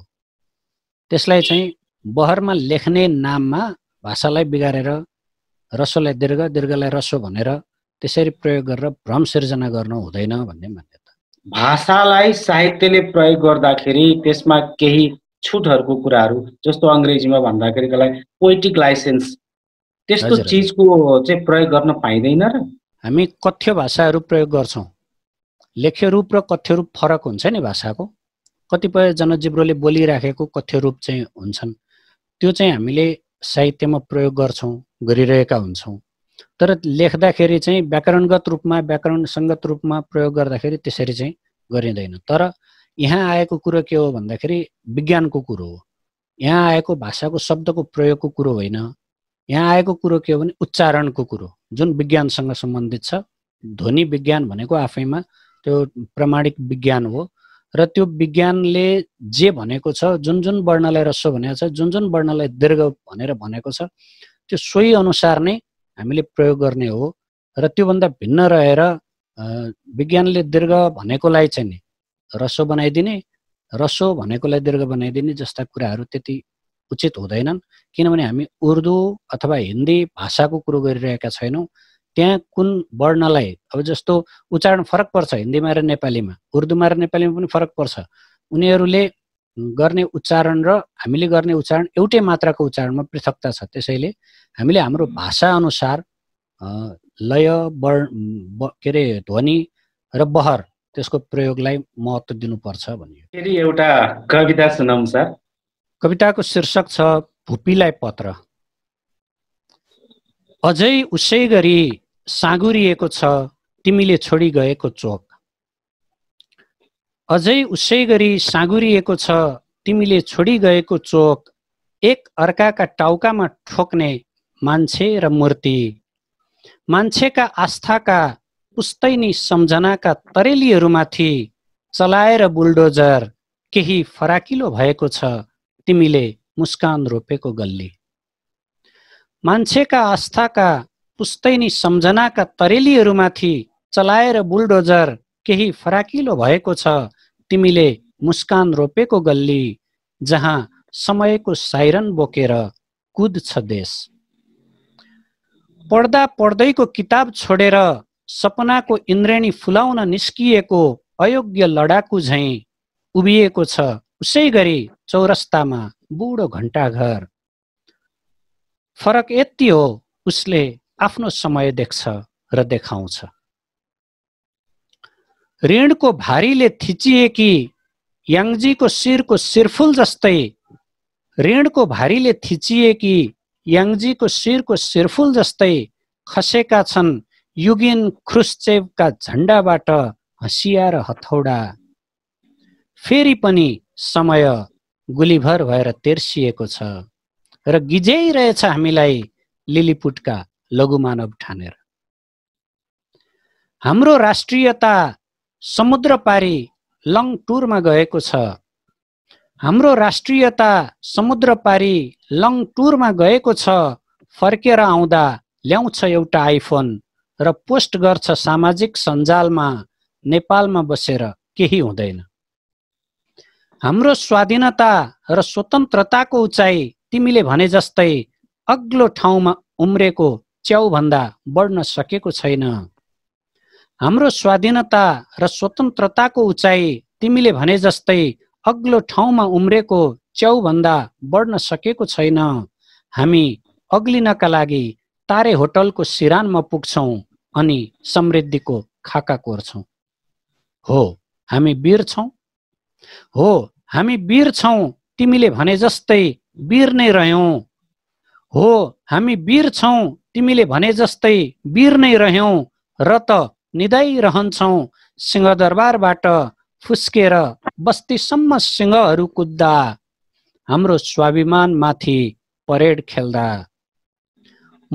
Speaker 2: त्यसलाई चाहिँ बहरमा लेख्ने नाममा भाषालाई बिगारेर रसोलाई दीर्घ दीर्घलाई रसो भनेर त्यसरी प्रयोग गरेर भ्रम सिर्जना गर्न हुँदैन
Speaker 1: भन्ने मान्यता भाषालाई साहित्यले प्रयोग गर्दाखेरि त्यसमा केही छुटहरूको कुराहरू जस्तो अङ्ग्रेजीमा भन्दाखेरि त्यसलाई पोइटिक लाइसेन्स त्यस्तो चिजको चाहिँ प्रयोग गर्न पाइँदैन र हामी कथ्य भाषाहरू प्रयोग गर्छौँ
Speaker 2: लेख्य रूप र कथ्य रूप फरक हुन्छ नि भाषाको कतिपय जनजिब्रोले बोलिराखेको कथ्य रूप चाहिँ हुन्छन् त्यो चाहिँ हामीले साहित्यमा प्रयोग गर्छौँ गरिरहेका हुन्छौँ तर लेख्दाखेरि चाहिँ व्याकरणगत रूपमा व्याकरण रूपमा प्रयोग गर्दाखेरि त्यसरी चाहिँ गरिँदैन तर यहाँ आएको कुरो के हो भन्दाखेरि विज्ञानको कुरो हो यहाँ आएको भाषाको शब्दको प्रयोगको कुरो होइन यहाँ आएको कुरो के हो भने उच्चारणको कुरो जुन विज्ञानसँग सम्बन्धित छ ध्वनि विज्ञान भनेको आफैमा त्यो प्रमाणिक विज्ञान हो र त्यो विज्ञानले जे भनेको छ जुन जुन वर्णलाई रस्व भनेको छ जुन जुन वर्णलाई दीर्घ भनेर भनेको छ त्यो सोही अनुसार नै हामीले प्रयोग गर्ने हो र त्योभन्दा भिन्न रहेर विज्ञानले दीर्घ भनेकोलाई चाहिँ नि रसो बनाइदिने रसो भनेकोलाई दीर्घ बनाइदिने जस्ता कुराहरू त्यति उचित हुँदैनन् किनभने हामी उर्दू अथवा हिन्दी भाषाको कुरो गरिरहेका छैनौँ त्यहाँ कुन वर्णलाई अब जस्तो उच्चारण फरक पर्छ हिन्दीमा र नेपालीमा उर्दूमा र नेपालीमा पनि फरक पर्छ उनीहरूले गर्ने उच्चारण र हामीले गर्ने उच्चारण एउटै मात्राको उच्चारणमा पृथकता छ त्यसैले हामीले हाम्रो भाषाअनुसार लय वर्ण के अरे ध्वनि र बहर त्यसको प्रयोगलाई महत्त्व दिनुपर्छ भनियो
Speaker 1: फेरि एउटा कविता सुनाउनु सर
Speaker 2: कविताको शीर्षक छ भुपीलाई पत्र अझै उसै गरी साँगुरिएको छ तिमीले छोडी गएको चोक अझै उसै गरी साँगुरिएको छ तिमीले छोडी गएको चोक एक अर्काका टाउकामा ठोक्ने मान्छे र मूर्ति मान्छेका आस्थाका पुस्तैनी सम्झनाका तरेलीहरूमाथि चलाएर बुलडोजर केही फराकिलो भएको छ तिमीले मुस्कान रोपेको गल्ली मान्छेका आस्थाका पुस्तैनी सम्झनाका तरेलीहरूमाथि चलाएर बुलडोजर केही फराकिलो भएको छ तिमीले मुस्कान रोपेको गल्ली जहाँ समयको साइरन बोकेर कुद्छ देश पढ्दा पढ्दैको किताब छोडेर सपनाको इन्द्रेणी फुलाउन निस्किएको अयोग्य लडाकु झैँ उभिएको छ उसै गरी चौरस्तामा बुढो घन्टाघर फरक यति हो उसले आफ्नो समय देख्छ र देखाउँछ ऋणको भारीले थिचिएकी याङजीको शिरको शिरफुल जस्तै ऋणको भारीले थिचिएकी याङजीको शिरको शिरफुल जस्तै खसेका छन् युगिन ख्रुसचेभका झन्डाबाट हँसिया र हथौडा फेरि पनि समय गुलीभर भएर तेर्सिएको छ र रहेछ हामीलाई लिलिपुटका लघुमानव ठानेर हाम्रो राष्ट्रियता समुद्र पारी लङ टुरमा गएको छ हाम्रो राष्ट्रियता समुद्र पारी लङ टुरमा गएको छ फर्केर आउँदा ल्याउँछ एउटा आइफोन र पोस्ट गर्छ सामाजिक सञ्जालमा नेपालमा बसेर केही हुँदैन हाम्रो स्वाधीनता र स्वतन्त्रताको उचाइ तिमीले भने जस्तै अग्लो ठाउँमा उम्रेको च्याउभन्दा बढ्न सकेको छैन हाम्रो स्वाधीनता र स्वतन्त्रताको उचाइ तिमीले भने जस्तै अग्लो ठाउँमा उम्रेको च्याउभन्दा बढ्न सकेको छैन हामी अग्लिनका लागि तारे होटलको सिरानमा पुग्छौँ अनि समृद्धिको खाका कोर्छौँ हो हामी वीर छौँ हो हामी वीर छौँ तिमीले भने जस्तै वीर नै रह्यौँ हो हामी वीर छौँ तिमीले भने जस्तै वीर नै रह्यौँ र त रहन्छौ सिंहदरबारबाट फुस्केर बस्तीसम्म सिंहहरू कुद्दा हाम्रो स्वाभिमानमाथि परेड खेल्दा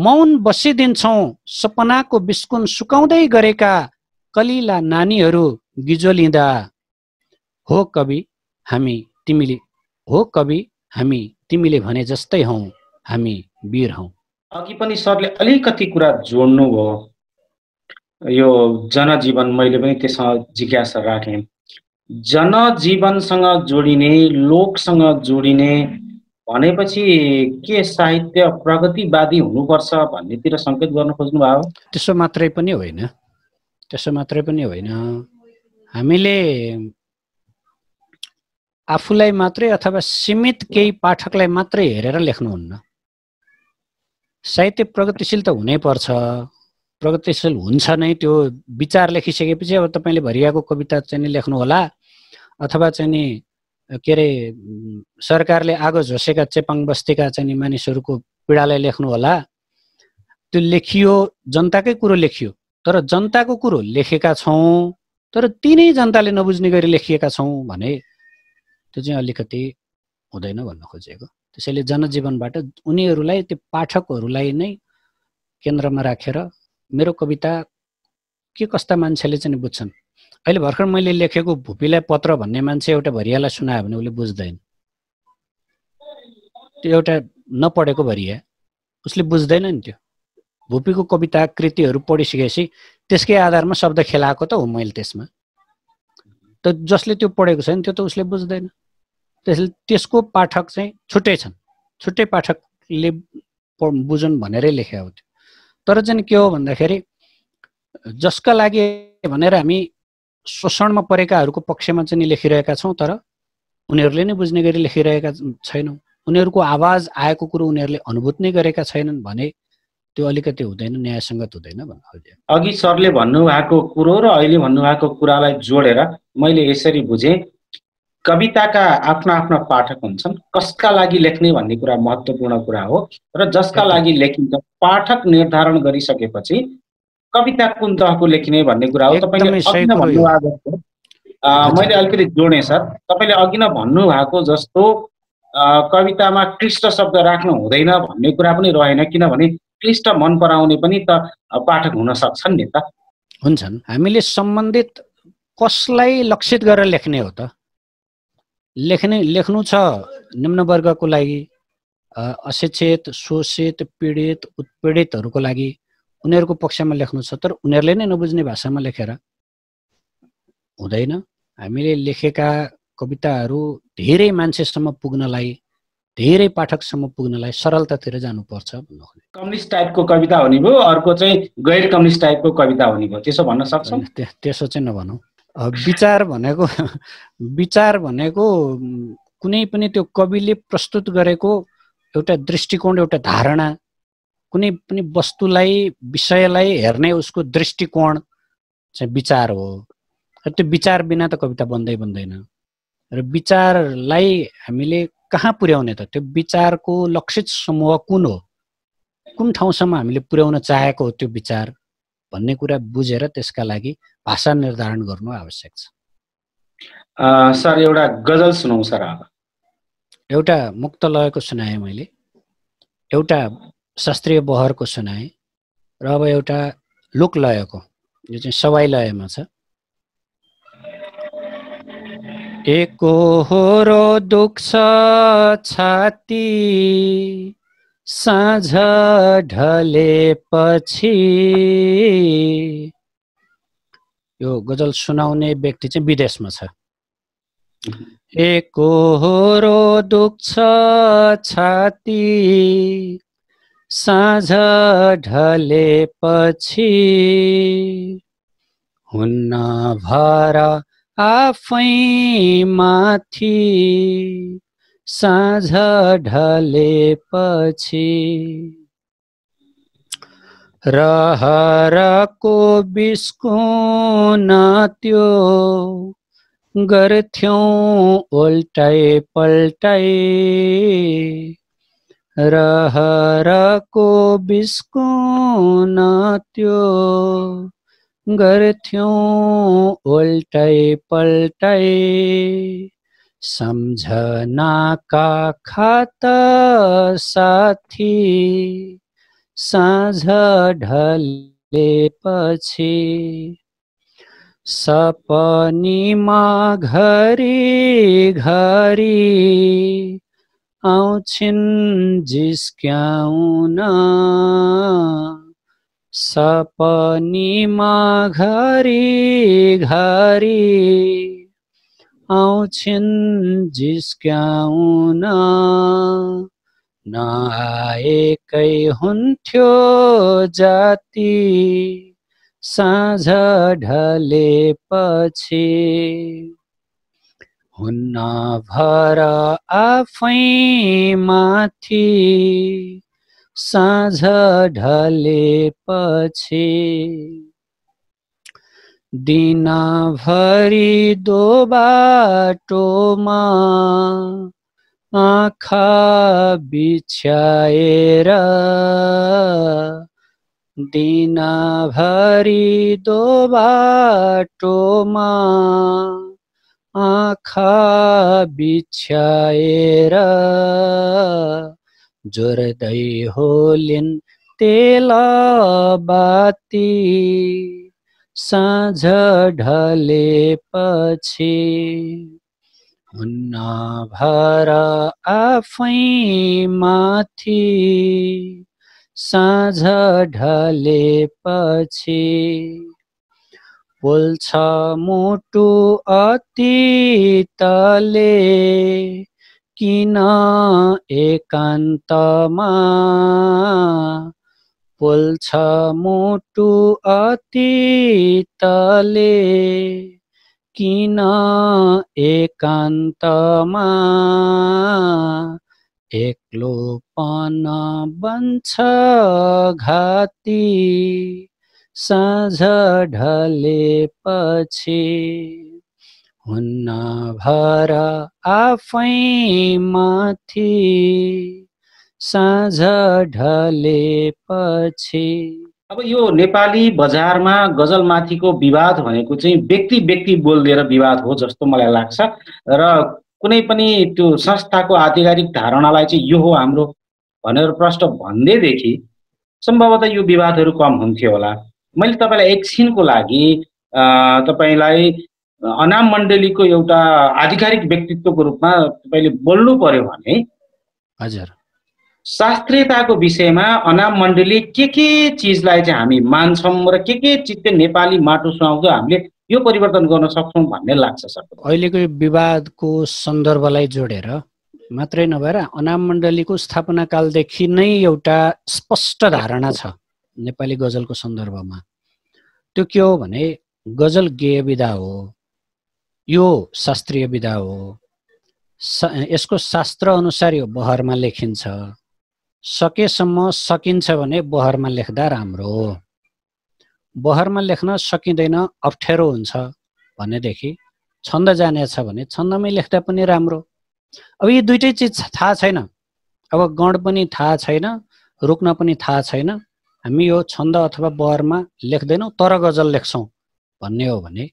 Speaker 2: मौन बसिदिन्छौँ सपनाको बिस्कुन सुकाउँदै गरेका कलिला नानीहरू गिजोलिँदा हो कवि हामी तिमीले हो कवि हामी तिमीले भने जस्तै हौ हामी वीर हौ
Speaker 1: अघि पनि सरले अलिकति कुरा जोड्नु जोड्नुभयो यो जनजीवन मैले पनि त्यसमा जिज्ञासा राखेँ जनजीवनसँग जोडिने लोकसँग जोडिने भनेपछि के साहित्य प्रगतिवादी हुनुपर्छ भन्नेतिर सङ्केत गर्न खोज्नुभयो त्यसो मात्रै पनि होइन त्यसो मात्रै पनि होइन
Speaker 2: हामीले आफूलाई मात्रै अथवा सीमित केही पाठकलाई मात्रै हेरेर लेख्नुहुन्न साहित्य प्रगतिशील त हुनैपर्छ प्रगतिशील हुन्छ नै त्यो विचार लेखिसकेपछि अब तपाईँले भरियाको कविता चाहिँ नि लेख्नुहोला अथवा चाहिँ नि के अरे सरकारले आगो झोसेका चेपाङ बस्तीका चाहिँ नि मानिसहरूको पीडालाई लेख्नुहोला त्यो लेखियो जनताकै कुरो लेखियो तर जनताको कुरो लेखेका छौँ तर नै जनताले नबुझ्ने गरी लेखिएका छौँ भने त्यो चाहिँ अलिकति हुँदैन भन्न खोजेको त्यसैले जनजीवनबाट उनीहरूलाई त्यो पाठकहरूलाई नै केन्द्रमा राखेर मेरो कविता के कस्ता मान्छेले चाहिँ बुझ्छन् अहिले भर्खर मैले लेखेको भुपीलाई पत्र भन्ने मान्छे एउटा भरियालाई सुनायो भने उसले बुझ्दैन त्यो एउटा नपढेको भरिया उसले बुझ्दैन नि त्यो भुपीको कविता कृतिहरू पढिसकेपछि त्यसकै आधारमा शब्द खेलाएको त हो मैले त्यसमा त जसले त्यो पढेको छैन त्यो त उसले बुझ्दैन त्यसले त्यसको पाठक चाहिँ छुट्टै छन् छुट्टै पाठकले बुझन् भनेरै लेखे हो त्यो तर चाहिँ के हो भन्दाखेरि जसका लागि भनेर हामी शोषणमा परेकाहरूको पक्षमा चाहिँ लेखिरहेका छौँ तर उनीहरूले नै बुझ्ने गरी लेखिरहेका छैनौँ उनीहरूको आवाज आएको कुरो उनीहरूले अनुभूत नै गरेका छैनन् भने त्यो अलिकति हुँदैन न्यायसङ्गत हुँदैन भन्नु
Speaker 1: अघि सरले भन्नुभएको कुरो र अहिले भन्नुभएको कुरालाई जोडेर मैले यसरी बुझेँ कविताका आफ्ना आफ्ना पाठक हुन्छन् कसका लागि लेख्ने भन्ने कुरा महत्त्वपूर्ण कुरा हो र जसका लागि लेखिन्छ पाठक निर्धारण गरिसकेपछि कविता कुन तहको लेखिने भन्ने कुरा हो तपाईँले मैले अलिकति जोडेँ सर तपाईँले अघि नै भन्नुभएको जस्तो कवितामा क्लिष्ट शब्द राख्नु हुँदैन भन्ने कुरा पनि रहेन किनभने क्लिष्ट मन पराउने पनि त पाठक हुन सक्छन् नि त हुन्छन् हामीले सम्बन्धित
Speaker 2: कसलाई लक्षित गरेर लेख्ने हो त लेख्ने लेख्नु छ निम्न वर्गको लागि अशिक्षित शोषित पीडित उत्पीडितहरूको लागि उनीहरूको पक्षमा लेख्नु छ तर उनीहरूले नै नबुझ्ने भाषामा लेखेर हुँदैन हामीले लेखेका कविताहरू धेरै मान्छेसम्म पुग्नलाई धेरै पाठकसम्म पुग्नलाई सरलतातिर जानुपर्छ
Speaker 1: कम्युनिस्ट टाइपको कविता हुने भयो अर्को चाहिँ गैर कम्युनिस्ट टाइपको कविता हुने भयो त्यसो भन्न सक्छौँ त्यसो चाहिँ नभनौँ
Speaker 2: विचार भनेको विचार भनेको कुनै पनि त्यो कविले प्रस्तुत गरेको एउटा दृष्टिकोण एउटा धारणा कुनै पनि वस्तुलाई विषयलाई हेर्ने उसको दृष्टिकोण चाहिँ विचार हो र त्यो विचार बिना त कविता बन्दै बन्दैन र विचारलाई हामीले कहाँ पुर्याउने त त्यो विचारको लक्षित समूह कुन हो कुन ठाउँसम्म हामीले पुर्याउन चाहेको हो त्यो विचार भन्ने कुरा बुझेर त्यसका लागि भाषा निर्धारण गर्नु
Speaker 1: आवश्यक छ सर एउटा गजल सुनौ सर
Speaker 2: एउटा मुक्त लयको सुनाएँ मैले एउटा शास्त्रीय बहरको सुनाएँ र अब एउटा लोक लयको यो चाहिँ सवाई लयमा छ दुख छाती साँझ ढलेपछि यो गजल सुनाउने व्यक्ति चाहिँ विदेशमा छ एक दुख्छ छाती साँझ पछि हुन्न भर आफै माथि साँझ ढलेपछि रहरको बिस्कुन त्यो गर्थ्यौँ उल्टै पल्टै रहरको बिस्कुन त्यो गर्थ्यौँ उल्टै पल्टै सम्झनाका खात साथी साँझ ढलेपछि सपनीमा घरी घरी आउँछिन् जिस्क्याउन सपनीमा घरी घरी आउँछिन् जिस्क्याउन नआएकै हुन्थ्यो जाति साँझ ढलेपछि हुन्न भर आफै माथि साँझ पछि दिनभरि दो आखा आँखा दिना दिनभरि दो बाटोमा आँखा बिछ्याएर जोर्दै होलिन् तेल बाती साँझ ढलेपछि हुन्न भर आफै माथि साँझ पछि पोल्छ मुटु अतीतले किन एकान्तमा पोल्छ मुटु अतीतले किन एकान्तमा एक्लोपन बन्छ घाती साँझ ढलेपछि हुन्न भर आफै
Speaker 1: माथि साँझ ढलेपछि अब यो नेपाली बजारमा गजलमाथिको विवाद भनेको चाहिँ व्यक्ति व्यक्ति बोलिदिएर विवाद हो जस्तो मलाई लाग्छ र कुनै पनि त्यो संस्थाको आधिकारिक धारणालाई चाहिँ यो हो हाम्रो भनेर प्रश्न भन्दैदेखि सम्भवतः यो विवादहरू कम हुन्थ्यो होला मैले तपाईँलाई एकछिनको लागि तपाईँलाई अनाम मण्डलीको एउटा आधिकारिक व्यक्तित्वको रूपमा तपाईँले बोल्नु पर्यो भने हजुर शास्त्रीयताको विषयमा अनाम मण्डली के के चिजलाई चाहिँ हामी मान्छौँ र के के चिज चाहिँ नेपाली माटो सुहाउँदो हामीले यो परिवर्तन गर्न सक्छौँ भन्ने लाग्छ सर
Speaker 2: अहिलेको यो विवादको सन्दर्भलाई जोडेर मात्रै नभएर अनाम मण्डलीको स्थापना कालदेखि नै एउटा स्पष्ट धारणा छ नेपाली गजलको सन्दर्भमा त्यो के हो भने गजल गेय विधा हो यो शास्त्रीय विधा हो यसको शास्त्र अनुसार यो बहरमा लेखिन्छ सकेसम्म सकिन्छ भने बहरमा लेख्दा राम्रो हो बहरमा लेख्न सकिँदैन अप्ठ्यारो हुन्छ भनेदेखि छन्द जाने छ भने छन्दमै लेख्दा पनि राम्रो अब यी दुइटै चिज थाहा छैन अब गण पनि थाहा छैन रुक्न पनि थाहा छैन हामी यो छन्द अथवा बहरमा लेख्दैनौँ तर गजल लेख्छौँ भन्ने हो भने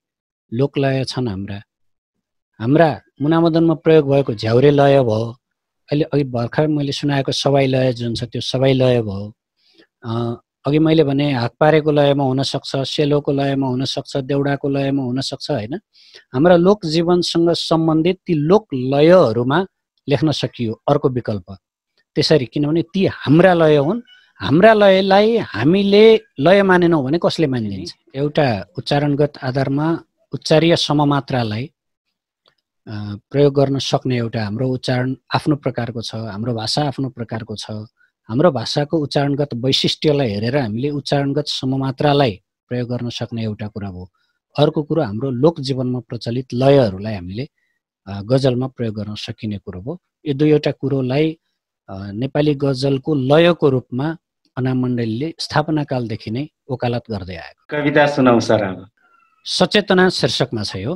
Speaker 2: लोकलय छन् हाम्रा हाम्रा मुनामदनमा प्रयोग भएको झ्याउरे लय भयो अहिले अघि भर्खर मैले सुनाएको सवाई लय जुन छ त्यो सबै लय भयो अघि मैले भने पारेको लयमा हुनसक्छ सेलोको लयमा हुनसक्छ देउडाको लयमा हुनसक्छ होइन हाम्रा लोक जीवनसँग सम्बन्धित ती लोक लयहरूमा लेख्न सकियो अर्को विकल्प त्यसरी किनभने ती हाम्रा लय हुन् हाम्रा लयलाई हामीले लय मानेनौँ भने कसले मानिदिन्छ एउटा उच्चारणगत आधारमा उच्चारीय सममात्रालाई प्रयोग गर्न सक्ने एउटा हाम्रो उच्चारण आफ्नो प्रकारको छ हाम्रो भाषा आफ्नो प्रकारको छ हाम्रो भाषाको उच्चारणगत वैशिष्ट्यलाई हेरेर हामीले उच्चारणगत सममात्रालाई प्रयोग गर्न सक्ने एउटा कुरा भयो अर्को कुरो हाम्रो लोक जीवनमा प्रचलित लयहरूलाई हामीले गजलमा प्रयोग गर्न सकिने कुरो भयो यो दुईवटा कुरोलाई नेपाली गजलको लयको रूपमा अना मण्डलीले कालदेखि नै ओकालत गर्दै आएको
Speaker 1: कविता सुनाउँछ
Speaker 2: सचेतना शीर्षकमा छ यो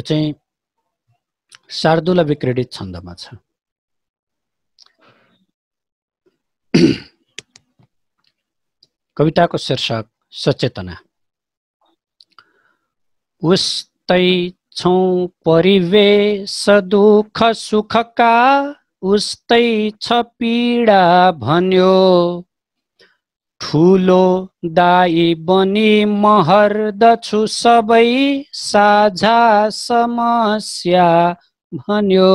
Speaker 2: चाहिँ शार्दुल विक्रेडित छन्दमा छ कविताको शीर्षक सचेतना उस्तै छौ परिवेश दुःख सुखका उस्तै छ पीडा भन्यो ठुलो दाई बनी महर्दछु सबै साझा समस्या भन्यो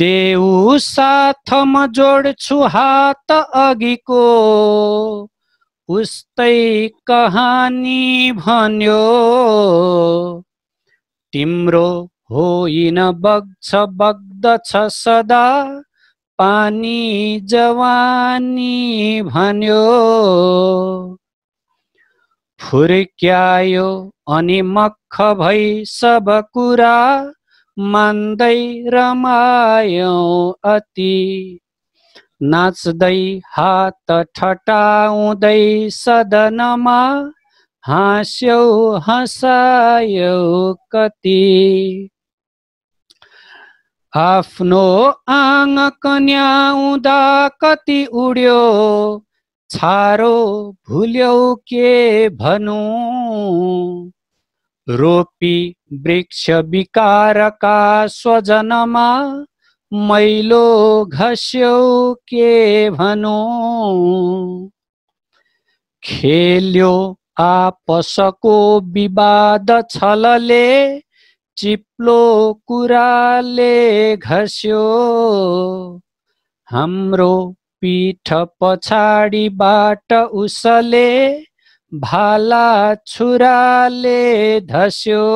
Speaker 2: देउ साथमा जोड्छु हात अघिको उस्तै कहानी भन्यो तिम्रो होइन बग्छ बग्दछ सदा पानी जवानी भन्यो फुर्क्यायो अनि मख भई सब कुरा मान्दै रमायौ अति नाच्दै हात ठटाउँदै सदनमा हाँस्यौ हँसायौ कति आफ्नो आङ कन्याउँदा कति उड्यो छारो भुल्यौ के भनौँ रोपी वृक्ष विकारका स्वजनमा मैलो घस्यौ के भनो। खेल्यो आपसको विवाद छलले चिप्लो कुराले घस्यो हाम्रो पीठ पछाडिबाट उसले भाला छुराले धस्यो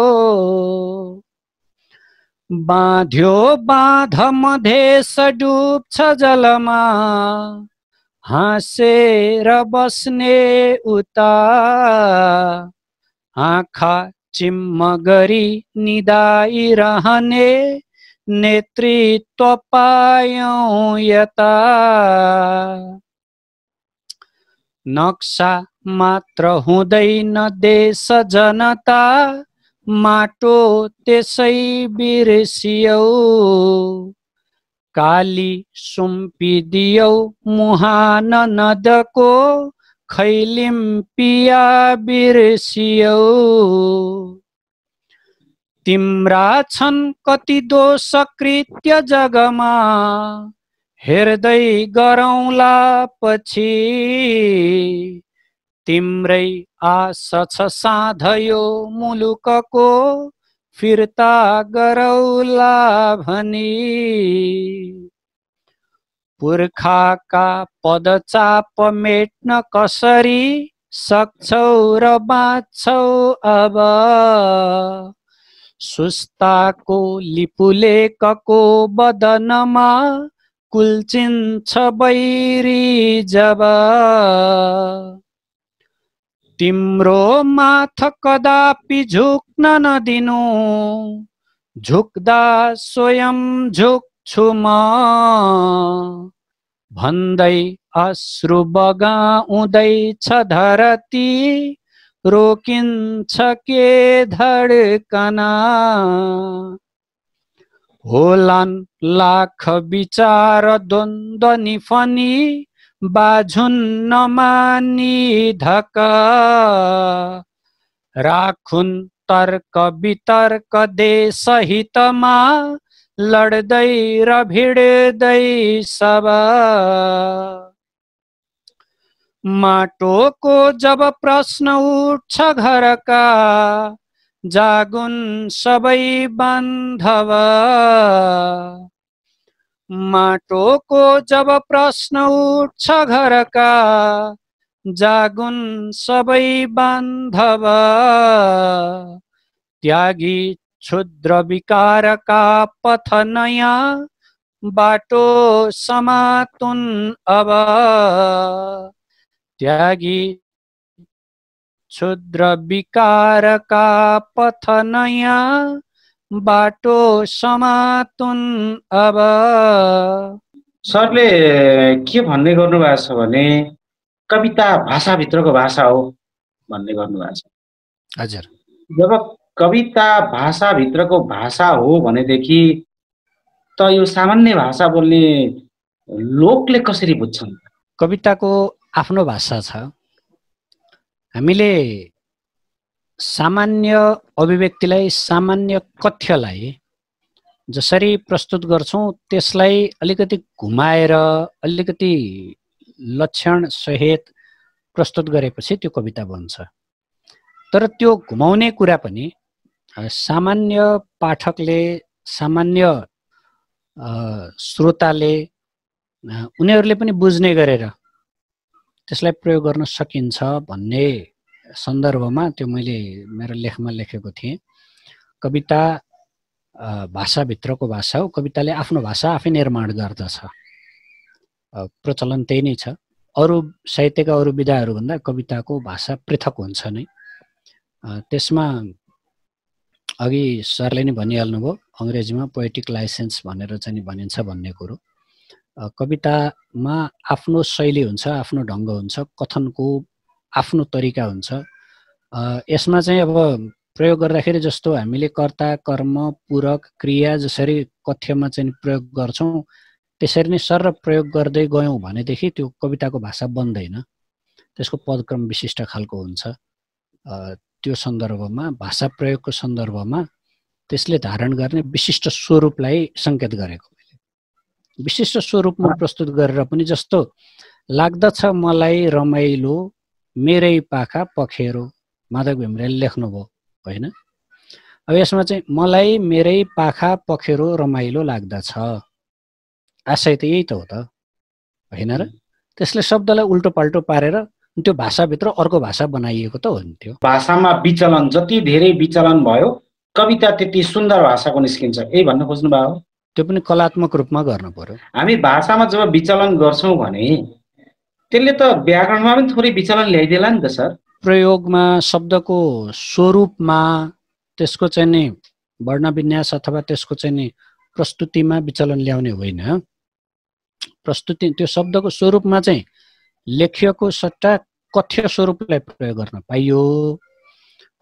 Speaker 2: बाँध्यो बाँध मधेस डुब्छ जलमा हाँसेर बस्ने उता आँखा चिम्म गरी रहने, नेतृत्व पायौँ यता नक्सा मात्र हुँदैन देश जनता माटो त्यसै बिर्सियौ काली सुम्पिदियौ मुहान नदको खैलिम पिया बिर्सियौ तिम्रा छन् कति दोष कृत्य जगमा हेर्दै गरौँला पछि तिम्रै आशा छ साधयो मुलुकको फिर्ता गरौला भनी पुर्खाका पदचाप मेट्न कसरी सक्छौ र बाँच्छौ अब सुस्ताको लिपुलेकको बदनमा कुल्चिन्छ बैरी जब तिम्रो माथ कदापि झुक्न नदिनु झुक्दा स्वयं झुक्छु म भन्दै अश्रु बगाउँदैछ धरती रोकिन्छ के धडकना होलान् लाख विचार द्वन्द्व निफनी बाझुन् नमानी धक राखुन् तर्क वितर्क दे सहितमा लड्दै र भिड्दै सब माटोको जब प्रश्न उठ्छ घरका जागुन सबै बान्धव माटोको जब प्रश्न उठ्छ घरका जागुन सबै बान्धव त्यागी क्षुद्र विकारका पथ नयाँ बाटो समातुन अब त्यागी क्षुद्र विकारका पथ नयाँ बाटो समातुन
Speaker 1: अब सरले के भन्ने गर्नुभएको छ भने कविता भाषाभित्रको भाषा हो भन्ने गर्नुभएको छ हजुर जब कविता भाषाभित्रको भाषा हो भनेदेखि त यो सामान्य भाषा बोल्ने लोकले कसरी बुझ्छन् कविताको
Speaker 2: आफ्नो भाषा छ हामीले सामान्य अभिव्यक्तिलाई सामान्य कथ्यलाई जसरी प्रस्तुत गर्छौँ त्यसलाई अलिकति घुमाएर अलिकति लक्षण सहित प्रस्तुत गरेपछि त्यो कविता बन्छ तर त्यो घुमाउने कुरा पनि सामान्य पाठकले सामान्य श्रोताले उनीहरूले पनि बुझ्ने गरेर त्यसलाई प्रयोग गर्न सकिन्छ भन्ने सन्दर्भमा त्यो मैले मेरो लेखमा लेखेको थिएँ कविता भाषाभित्रको भाषा हो कविताले आफ्नो भाषा आफै निर्माण गर्दछ प्रचलन त्यही नै छ अरू साहित्यका अरू विधाहरूभन्दा कविताको भाषा पृथक हुन्छ नै त्यसमा अघि सरले नै भनिहाल्नुभयो अङ्ग्रेजीमा पोएटिक लाइसेन्स भनेर चाहिँ भनिन्छ भन्ने कुरो कवितामा आफ्नो शैली हुन्छ आफ्नो ढङ्ग हुन्छ कथनको आफ्नो तरिका हुन्छ यसमा चाहिँ अब प्रयोग गर्दाखेरि जस्तो हामीले कर्ता कर्म पूरक क्रिया जसरी कथ्यमा चाहिँ प्रयोग गर्छौँ त्यसरी नै सर प्रयोग गर्दै गयौँ भनेदेखि त्यो कविताको भाषा बन्दैन त्यसको पदक्रम विशिष्ट खालको हुन्छ त्यो सन्दर्भमा भाषा प्रयोगको सन्दर्भमा त्यसले धारण गर्ने विशिष्ट स्वरूपलाई सङ्केत गरेको विशिष्ट स्वरूपमा प्रस्तुत गरेर पनि जस्तो लाग्दछ मलाई रमाइलो मेरै पाखा पखेरो माधव घिमरेले लेख्नुभयो होइन अब यसमा चाहिँ मलाई मेरै पाखा पखेरो रमाइलो लाग्दछ आशय त यही त हो त होइन र त्यसले शब्दलाई उल्टो
Speaker 1: पाल्टो पारेर त्यो भाषाभित्र अर्को भाषा
Speaker 2: बनाइएको त हो
Speaker 1: नि भाषामा विचलन जति धेरै विचलन भयो कविता त्यति सुन्दर भाषाको निस्किन्छ यही भन्न खोज्नु भयो त्यो पनि कलात्मक रूपमा गर्नु पर्यो हामी भाषामा जब विचलन गर्छौँ भने त्यसले त व्याकरणमा पनि थोरै विचलन ल्याइदिएला नि त सर
Speaker 2: प्रयोगमा शब्दको स्वरूपमा त्यसको चाहिँ नि वर्ण विन्यास अथवा त्यसको चाहिँ नि प्रस्तुतिमा विचलन ल्याउने होइन प्रस्तुति त्यो शब्दको स्वरूपमा चाहिँ लेखिएको सट्टा कथ्य स्वरूपलाई प्रयोग गर्न पाइयो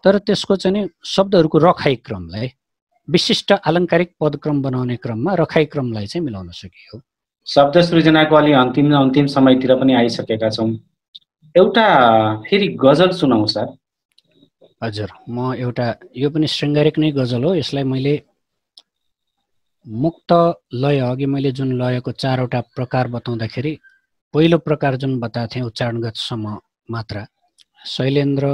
Speaker 2: तर त्यसको चाहिँ नि शब्दहरूको रखाइ क्रमलाई विशिष्ट आलङ्कारिक पदक्रम बनाउने क्रममा रखाइ क्रमलाई चाहिँ मिलाउन सकियो
Speaker 1: शब्द सृजनाको अलि अन्तिम अन्तिम समयतिर पनि आइसकेका छौँ एउटा फेरि गजल सुनाउँ सर
Speaker 2: हजुर म एउटा यो पनि शृङ्गारिक नै गजल हो यसलाई मैले मुक्त लय अघि मैले जुन लयको चारवटा प्रकार बताउँदाखेरि पहिलो प्रकार जुन बताएको थिएँ उच्चारणगतसम्म मात्र शैलेन्द्र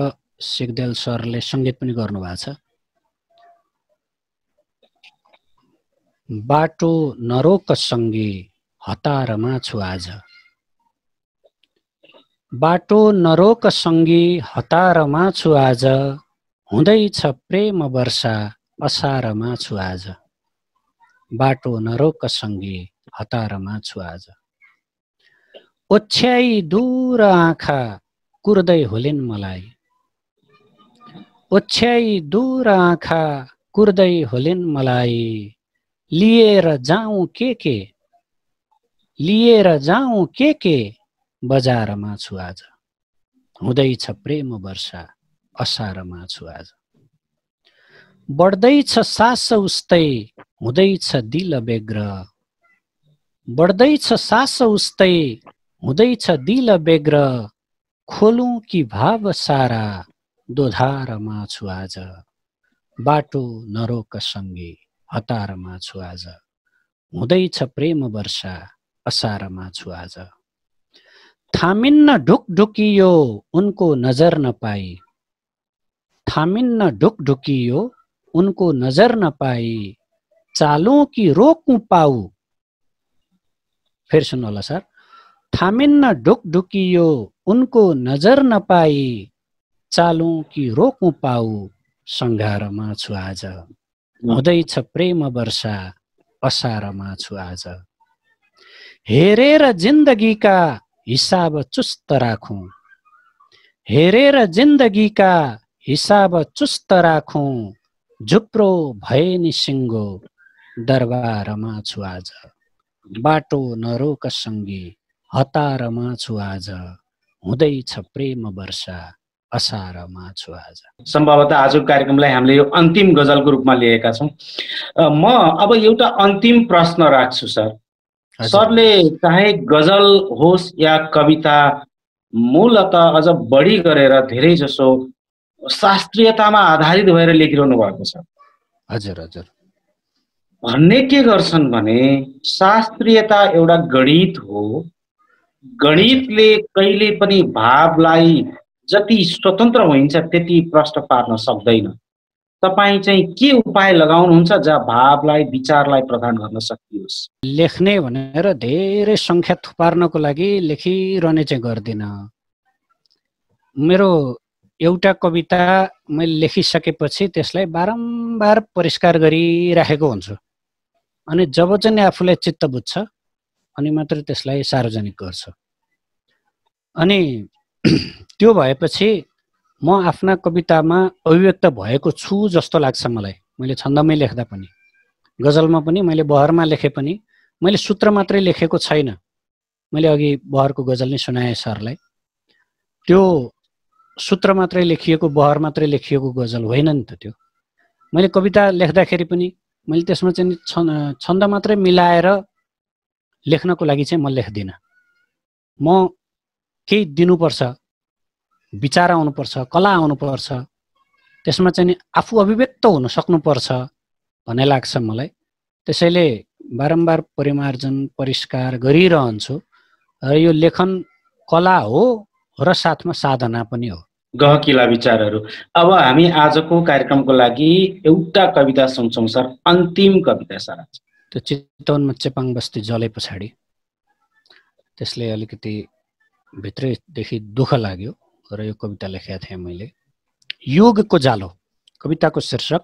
Speaker 2: सिगदेल सरले सङ्गीत पनि गर्नुभएको छ बाटो नरोक सङ्गी हतारमा छु आज बाटो नरोक सङ्गी हतारमा छु आज हुँदैछ प्रेम वर्षा असारमा छु आज बाटो नरोक सङ्गी हतारमा छु आज ओछ्याई दूर आँखा कुर्दै होलिन् मलाई ओछ्याई दूर आँखा कुर्दै होलिन् मलाई लिएर जाउँ के के लिएर जाउँ के के बजारमा छु आज हुँदैछ प्रेम वर्षा असारमा छु आज बढ्दैछ सास उस्तै हुँदैछ दिल बेग्र बढ्दैछ सास उस्तै हुँदैछ दिल बेग्र खोलौँ कि भाव सारा दोधारमा छु आज बाटो नरोक सङ्गी हतारमा छु आज हुँदैछ प्रेम वर्षा असारमा छु आज थामिन्न ढुकढुकियो उनको नजर नपाई थामिन्न ढुकढुकियो उनको नजर नपाई चालु कि रोकु पाऊ फेरि सुन्नु होला सर थामिन्न ढुकढुकियो उनको नजर नपाई चालौँ कि रोकौँ पाऊ सङ्घारमा छु आज हुँदैछ प्रेम वर्षा असारमा छु आज हेरेर जिन्दगीका हिसाब चुस्त राखौँ हेरेर जिन्दगीका हिसाब चुस्त राखौँ झुप्रो भए नि सिङ्गो दरबारमा छु आज बाटो नरोक सङ्गी हतारमा छु आज हुँदैछ प्रेम वर्षा असारमा छु आज
Speaker 1: सम्भवतः आजको कार्यक्रमलाई हामीले यो अन्तिम गजलको रूपमा लिएका छौँ म अब एउटा अन्तिम प्रश्न राख्छु सर सरले चाहे गजल होस् या कविता मूलत अझ बढी गरेर धेरै जसो शास्त्रीयतामा आधारित भएर लेखिरहनु भएको छ हजुर हजुर भन्ने के गर्छन् भने शास्त्रीयता एउटा गणित हो गणितले कहिले पनि भावलाई जति स्वतन्त्र हुन्छ त्यति प्रष्ट पार्न सक्दैन तपाईँ चाहिँ के उपाय लगाउनुहुन्छ जहाँ भावलाई विचारलाई प्रदान गर्न सकियोस्
Speaker 2: लेख्ने भनेर धेरै सङ्ख्या थुपार्नको लागि लेखिरहने चाहिँ गर्दिन मेरो एउटा कविता मैले लेखिसकेपछि त्यसलाई बारम्बार परिष्कार गरिराखेको हुन्छु अनि जब चाहिँ आफूलाई चित्त बुझ्छ अनि मात्र त्यसलाई सार्वजनिक गर्छु अनि त्यो भएपछि म आफ्ना कवितामा अभिव्यक्त भएको छु जस्तो लाग्छ मलाई मैले छन्दमै लेख्दा पनि गजलमा पनि मैले बहरमा लेखे पनि मैले सूत्र मात्रै लेखेको छैन मैले अघि बहरको गजल नै सुनाएँ सरलाई त्यो सूत्र मात्रै लेखिएको बहर मात्रै लेखिएको गजल होइन नि त त्यो मैले कविता लेख्दाखेरि पनि मैले त्यसमा चाहिँ छन्द मात्रै मिलाएर लेख्नको लागि चाहिँ म लेख्दिनँ म केही दिनुपर्छ विचार आउनुपर्छ कला आउनुपर्छ त्यसमा चाहिँ नि आफू अभिव्यक्त हुन सक्नुपर्छ भन्ने लाग्छ मलाई त्यसैले बारम्बार परिमार्जन परिष्कार गरिरहन्छु र यो लेखन कला हो र साथमा साधना पनि हो
Speaker 1: गहकिला विचारहरू अब हामी आजको कार्यक्रमको लागि एउटा कविता सुन्छौँ सर अन्तिम कविता सर
Speaker 2: त्यो चितवनमा चेपाङ बस्ती जले पछाडि त्यसले अलिकति भित्रैदेखि दुःख लाग्यो र यो कविता लेखेका थिएँ मैले युगको जालो कविताको शीर्षक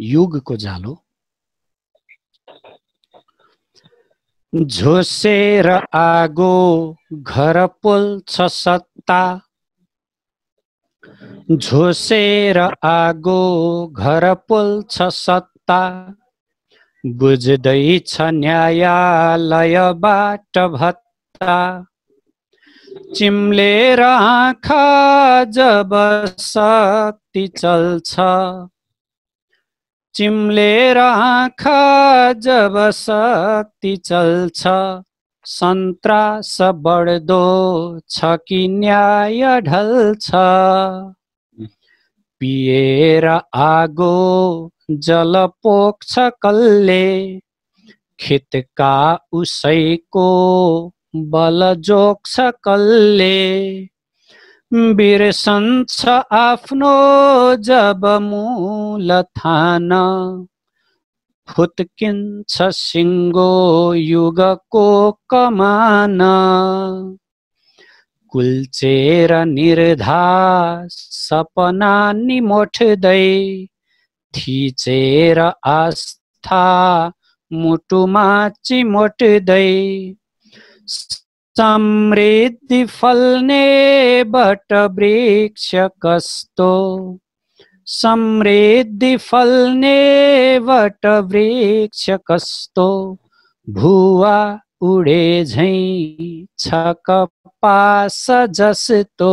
Speaker 2: युगको जालो झोसेर आगो घर छ सत्ता झोसेर आगो घर छ सत्ता बुझ्दैछ न्यायालयबाट भत्ता चिम्ले राखा जब शक्ति चल्छ चिम्ले राखा जब शक्ति चल्छ सन्तास बढ्दो छ कि न्याय ढल्छ पिएर आगो जल पोख्छ कल्ले खितका उसैको बल जोक्छ कल्ले बिर्सन्छ आफ्नो जब मूल थान फुत्किन्छ सिङ्गो युगको कमान कुल्चेर निर्धा सपना निमोठदै थिचेर आस्था मुटुमा चिमोट्दै समृद्धि फल्ने बट वृक्ष कस्तो समृद्धि फल्ने बट वृक्ष कस्तो भुवा उडे झै छक पास जस्तो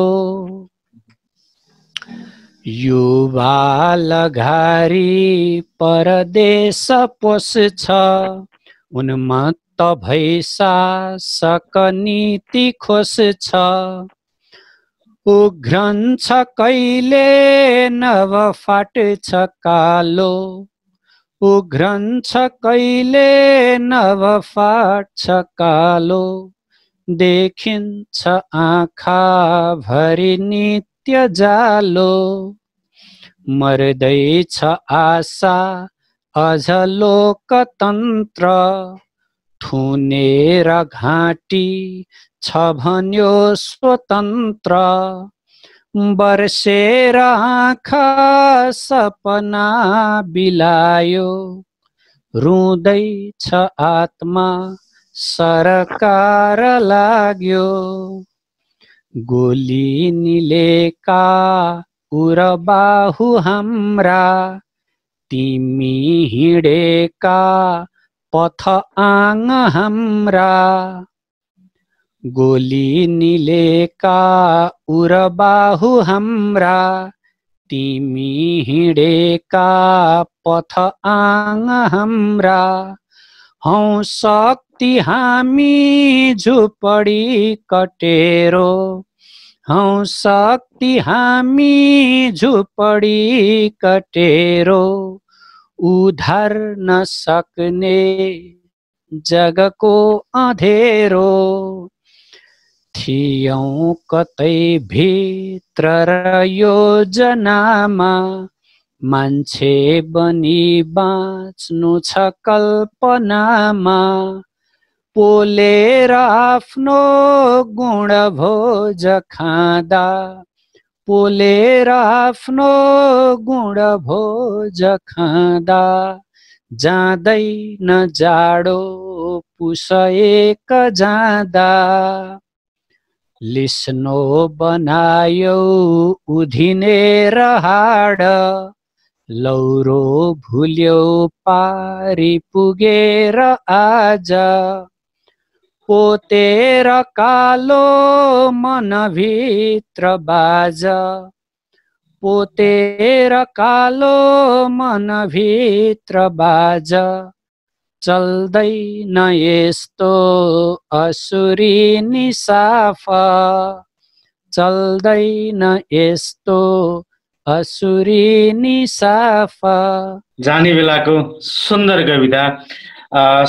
Speaker 2: युवा लघारी परदेश पोस छ उन्मत त भई शासक नीति कैले उघ्रन्छ कहिले नव छ कालो उघ्रन्छ कहिले नव छ कालो देखिन्छ भरि नित्य जालो मर्दैछ आशा अझ लोकतन्त्र थुनेर घाँटी छ भन्यो स्वतन्त्र बर्सेर आँखा सपना बिलायो छ आत्मा सरकार लाग्यो गोली निलेका उरबाहु हाम्रा तिमी हिँडेका पथ आङ हाम्रा गोली निलेका बाहु हाम्रा तिमी हिँडेका पथ आङ हाम्रा हौ शक्ति हामी झुपडी कटेरो हौ शक्ति हामी झुपडी कटेरो न नसक्ने जगको अँधेरो थियौँ कतै भित्र र योजनामा मान्छे बनी बाँच्नु छ कल्पनामा पोलेर आफ्नो गुण भोज खाँदा पोलेर आफ्नो गुण भोज खाँदा न जाडो एक जाँदा लिस्नो बनायो उधिनेर हाड लौरो भुल्यो पारी पुगेर आज पोतेर कालो मनभित्र बाज पोतेर कालो मनभित्र बाज चल्दैन यस्तो असुरी निसाफ चल्दैन यस्तो असुरी निसाफ
Speaker 1: जाने बेलाको सुन्दर कविता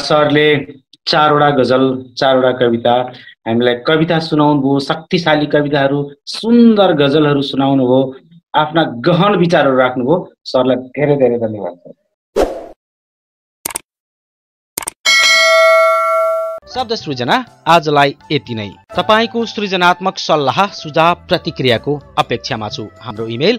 Speaker 1: सरले चारवटा गजल चारवटा कविता हामीलाई कविता सुनाउनु भयो शक्तिशाली कविताहरू सुन्दर गजलहरू सुनाउनु भयो आफ्ना गहन विचारहरू राख्नुभयो सरलाई धेरै धेरै धन्यवाद शब्द सृजना आजलाई यति नै तपाईँको सृजनात्मक सल्लाह सुझाव प्रतिक्रियाको अपेक्षामा छु हाम्रो email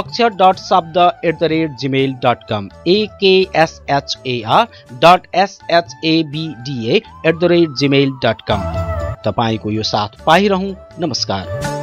Speaker 1: Akshar dot Shabda at the rate Gmail dot com A K S H A R dot S H A B D A at the rate Gmail dot com तपाईँको यो साथ पाइरहँ नमस्कार